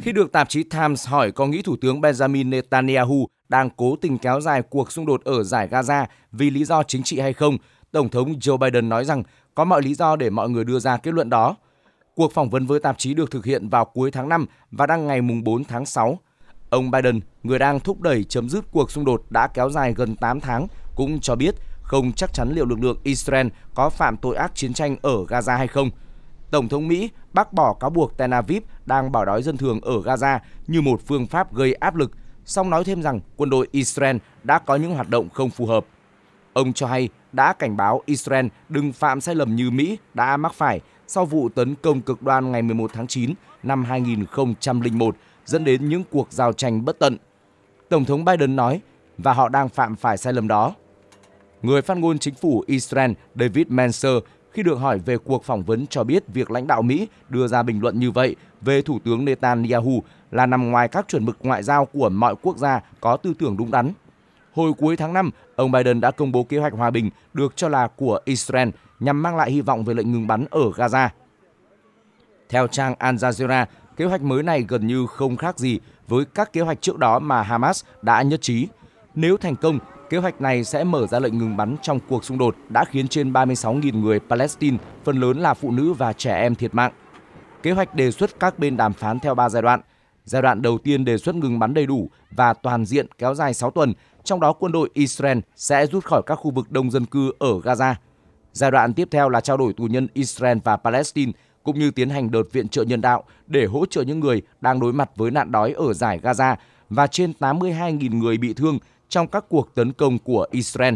Khi được tạp chí Times hỏi có nghĩ Thủ tướng Benjamin Netanyahu đang cố tình kéo dài cuộc xung đột ở giải Gaza vì lý do chính trị hay không, Tổng thống Joe Biden nói rằng có mọi lý do để mọi người đưa ra kết luận đó. Cuộc phỏng vấn với tạp chí được thực hiện vào cuối tháng 5 và đăng ngày mùng 4 tháng 6. Ông Biden, người đang thúc đẩy chấm dứt cuộc xung đột đã kéo dài gần 8 tháng, cũng cho biết không chắc chắn liệu lực lượng Israel có phạm tội ác chiến tranh ở Gaza hay không – Tổng thống Mỹ bác bỏ cáo buộc Tel Aviv đang bảo đói dân thường ở Gaza như một phương pháp gây áp lực, song nói thêm rằng quân đội Israel đã có những hoạt động không phù hợp. Ông cho hay đã cảnh báo Israel đừng phạm sai lầm như Mỹ đã mắc phải sau vụ tấn công cực đoan ngày 11 tháng 9 năm 2001 dẫn đến những cuộc giao tranh bất tận. Tổng thống Biden nói, và họ đang phạm phải sai lầm đó. Người phát ngôn chính phủ Israel David Manser khi được hỏi về cuộc phỏng vấn cho biết việc lãnh đạo Mỹ đưa ra bình luận như vậy về Thủ tướng Netanyahu là nằm ngoài các chuẩn mực ngoại giao của mọi quốc gia có tư tưởng đúng đắn. Hồi cuối tháng 5, ông Biden đã công bố kế hoạch hòa bình được cho là của Israel nhằm mang lại hy vọng về lệnh ngừng bắn ở Gaza. Theo trang Al Jazeera, kế hoạch mới này gần như không khác gì với các kế hoạch trước đó mà Hamas đã nhất trí. Nếu thành công Kế hoạch này sẽ mở ra lệnh ngừng bắn trong cuộc xung đột đã khiến trên 36.000 người Palestine, phần lớn là phụ nữ và trẻ em thiệt mạng. Kế hoạch đề xuất các bên đàm phán theo 3 giai đoạn. Giai đoạn đầu tiên đề xuất ngừng bắn đầy đủ và toàn diện kéo dài 6 tuần, trong đó quân đội Israel sẽ rút khỏi các khu vực đông dân cư ở Gaza. Giai đoạn tiếp theo là trao đổi tù nhân Israel và Palestine cũng như tiến hành đợt viện trợ nhân đạo để hỗ trợ những người đang đối mặt với nạn đói ở giải Gaza và trên 82.000 người bị thương trong các cuộc tấn công của Israel.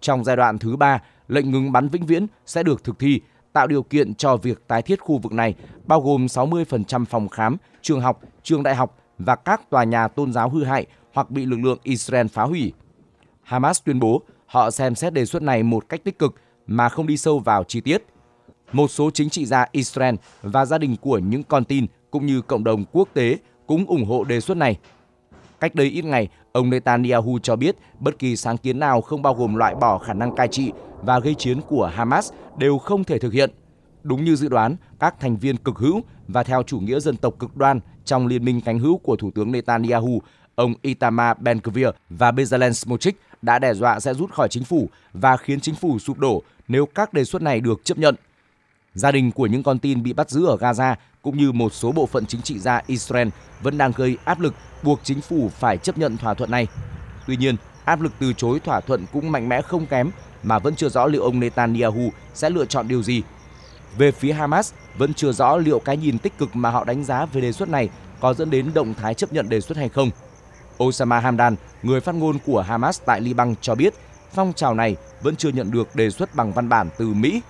Trong giai đoạn thứ ba, lệnh ngừng bắn vĩnh viễn sẽ được thực thi, tạo điều kiện cho việc tái thiết khu vực này, bao gồm 60% phòng khám, trường học, trường đại học và các tòa nhà tôn giáo hư hại hoặc bị lực lượng Israel phá hủy. Hamas tuyên bố họ xem xét đề xuất này một cách tích cực mà không đi sâu vào chi tiết. Một số chính trị gia Israel và gia đình của những con tin cũng như cộng đồng quốc tế cũng ủng hộ đề xuất này Cách đây ít ngày, ông Netanyahu cho biết bất kỳ sáng kiến nào không bao gồm loại bỏ khả năng cai trị và gây chiến của Hamas đều không thể thực hiện. Đúng như dự đoán, các thành viên cực hữu và theo chủ nghĩa dân tộc cực đoan trong liên minh cánh hữu của Thủ tướng Netanyahu, ông Itamar Ben-Gvir và Bezalel Smotrich đã đe dọa sẽ rút khỏi chính phủ và khiến chính phủ sụp đổ nếu các đề xuất này được chấp nhận. Gia đình của những con tin bị bắt giữ ở Gaza cũng như một số bộ phận chính trị gia Israel vẫn đang gây áp lực buộc chính phủ phải chấp nhận thỏa thuận này. Tuy nhiên, áp lực từ chối thỏa thuận cũng mạnh mẽ không kém mà vẫn chưa rõ liệu ông Netanyahu sẽ lựa chọn điều gì. Về phía Hamas, vẫn chưa rõ liệu cái nhìn tích cực mà họ đánh giá về đề xuất này có dẫn đến động thái chấp nhận đề xuất hay không. Osama Hamdan, người phát ngôn của Hamas tại Liban cho biết phong trào này vẫn chưa nhận được đề xuất bằng văn bản từ Mỹ.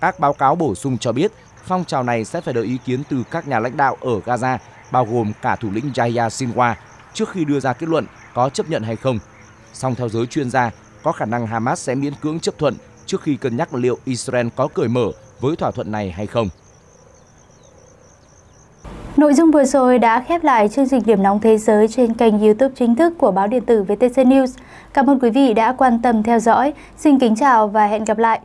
Các báo cáo bổ sung cho biết phong trào này sẽ phải đợi ý kiến từ các nhà lãnh đạo ở Gaza, bao gồm cả thủ lĩnh Yahya Sinwar, trước khi đưa ra kết luận có chấp nhận hay không. Song theo giới chuyên gia, có khả năng Hamas sẽ miễn cưỡng chấp thuận trước khi cân nhắc liệu Israel có cởi mở với thỏa thuận này hay không.
Nội dung vừa rồi đã khép lại chương trình Điểm nóng thế giới trên kênh YouTube chính thức của báo điện tử VTC News. Cảm ơn quý vị đã quan tâm theo dõi. Xin kính chào và hẹn gặp lại.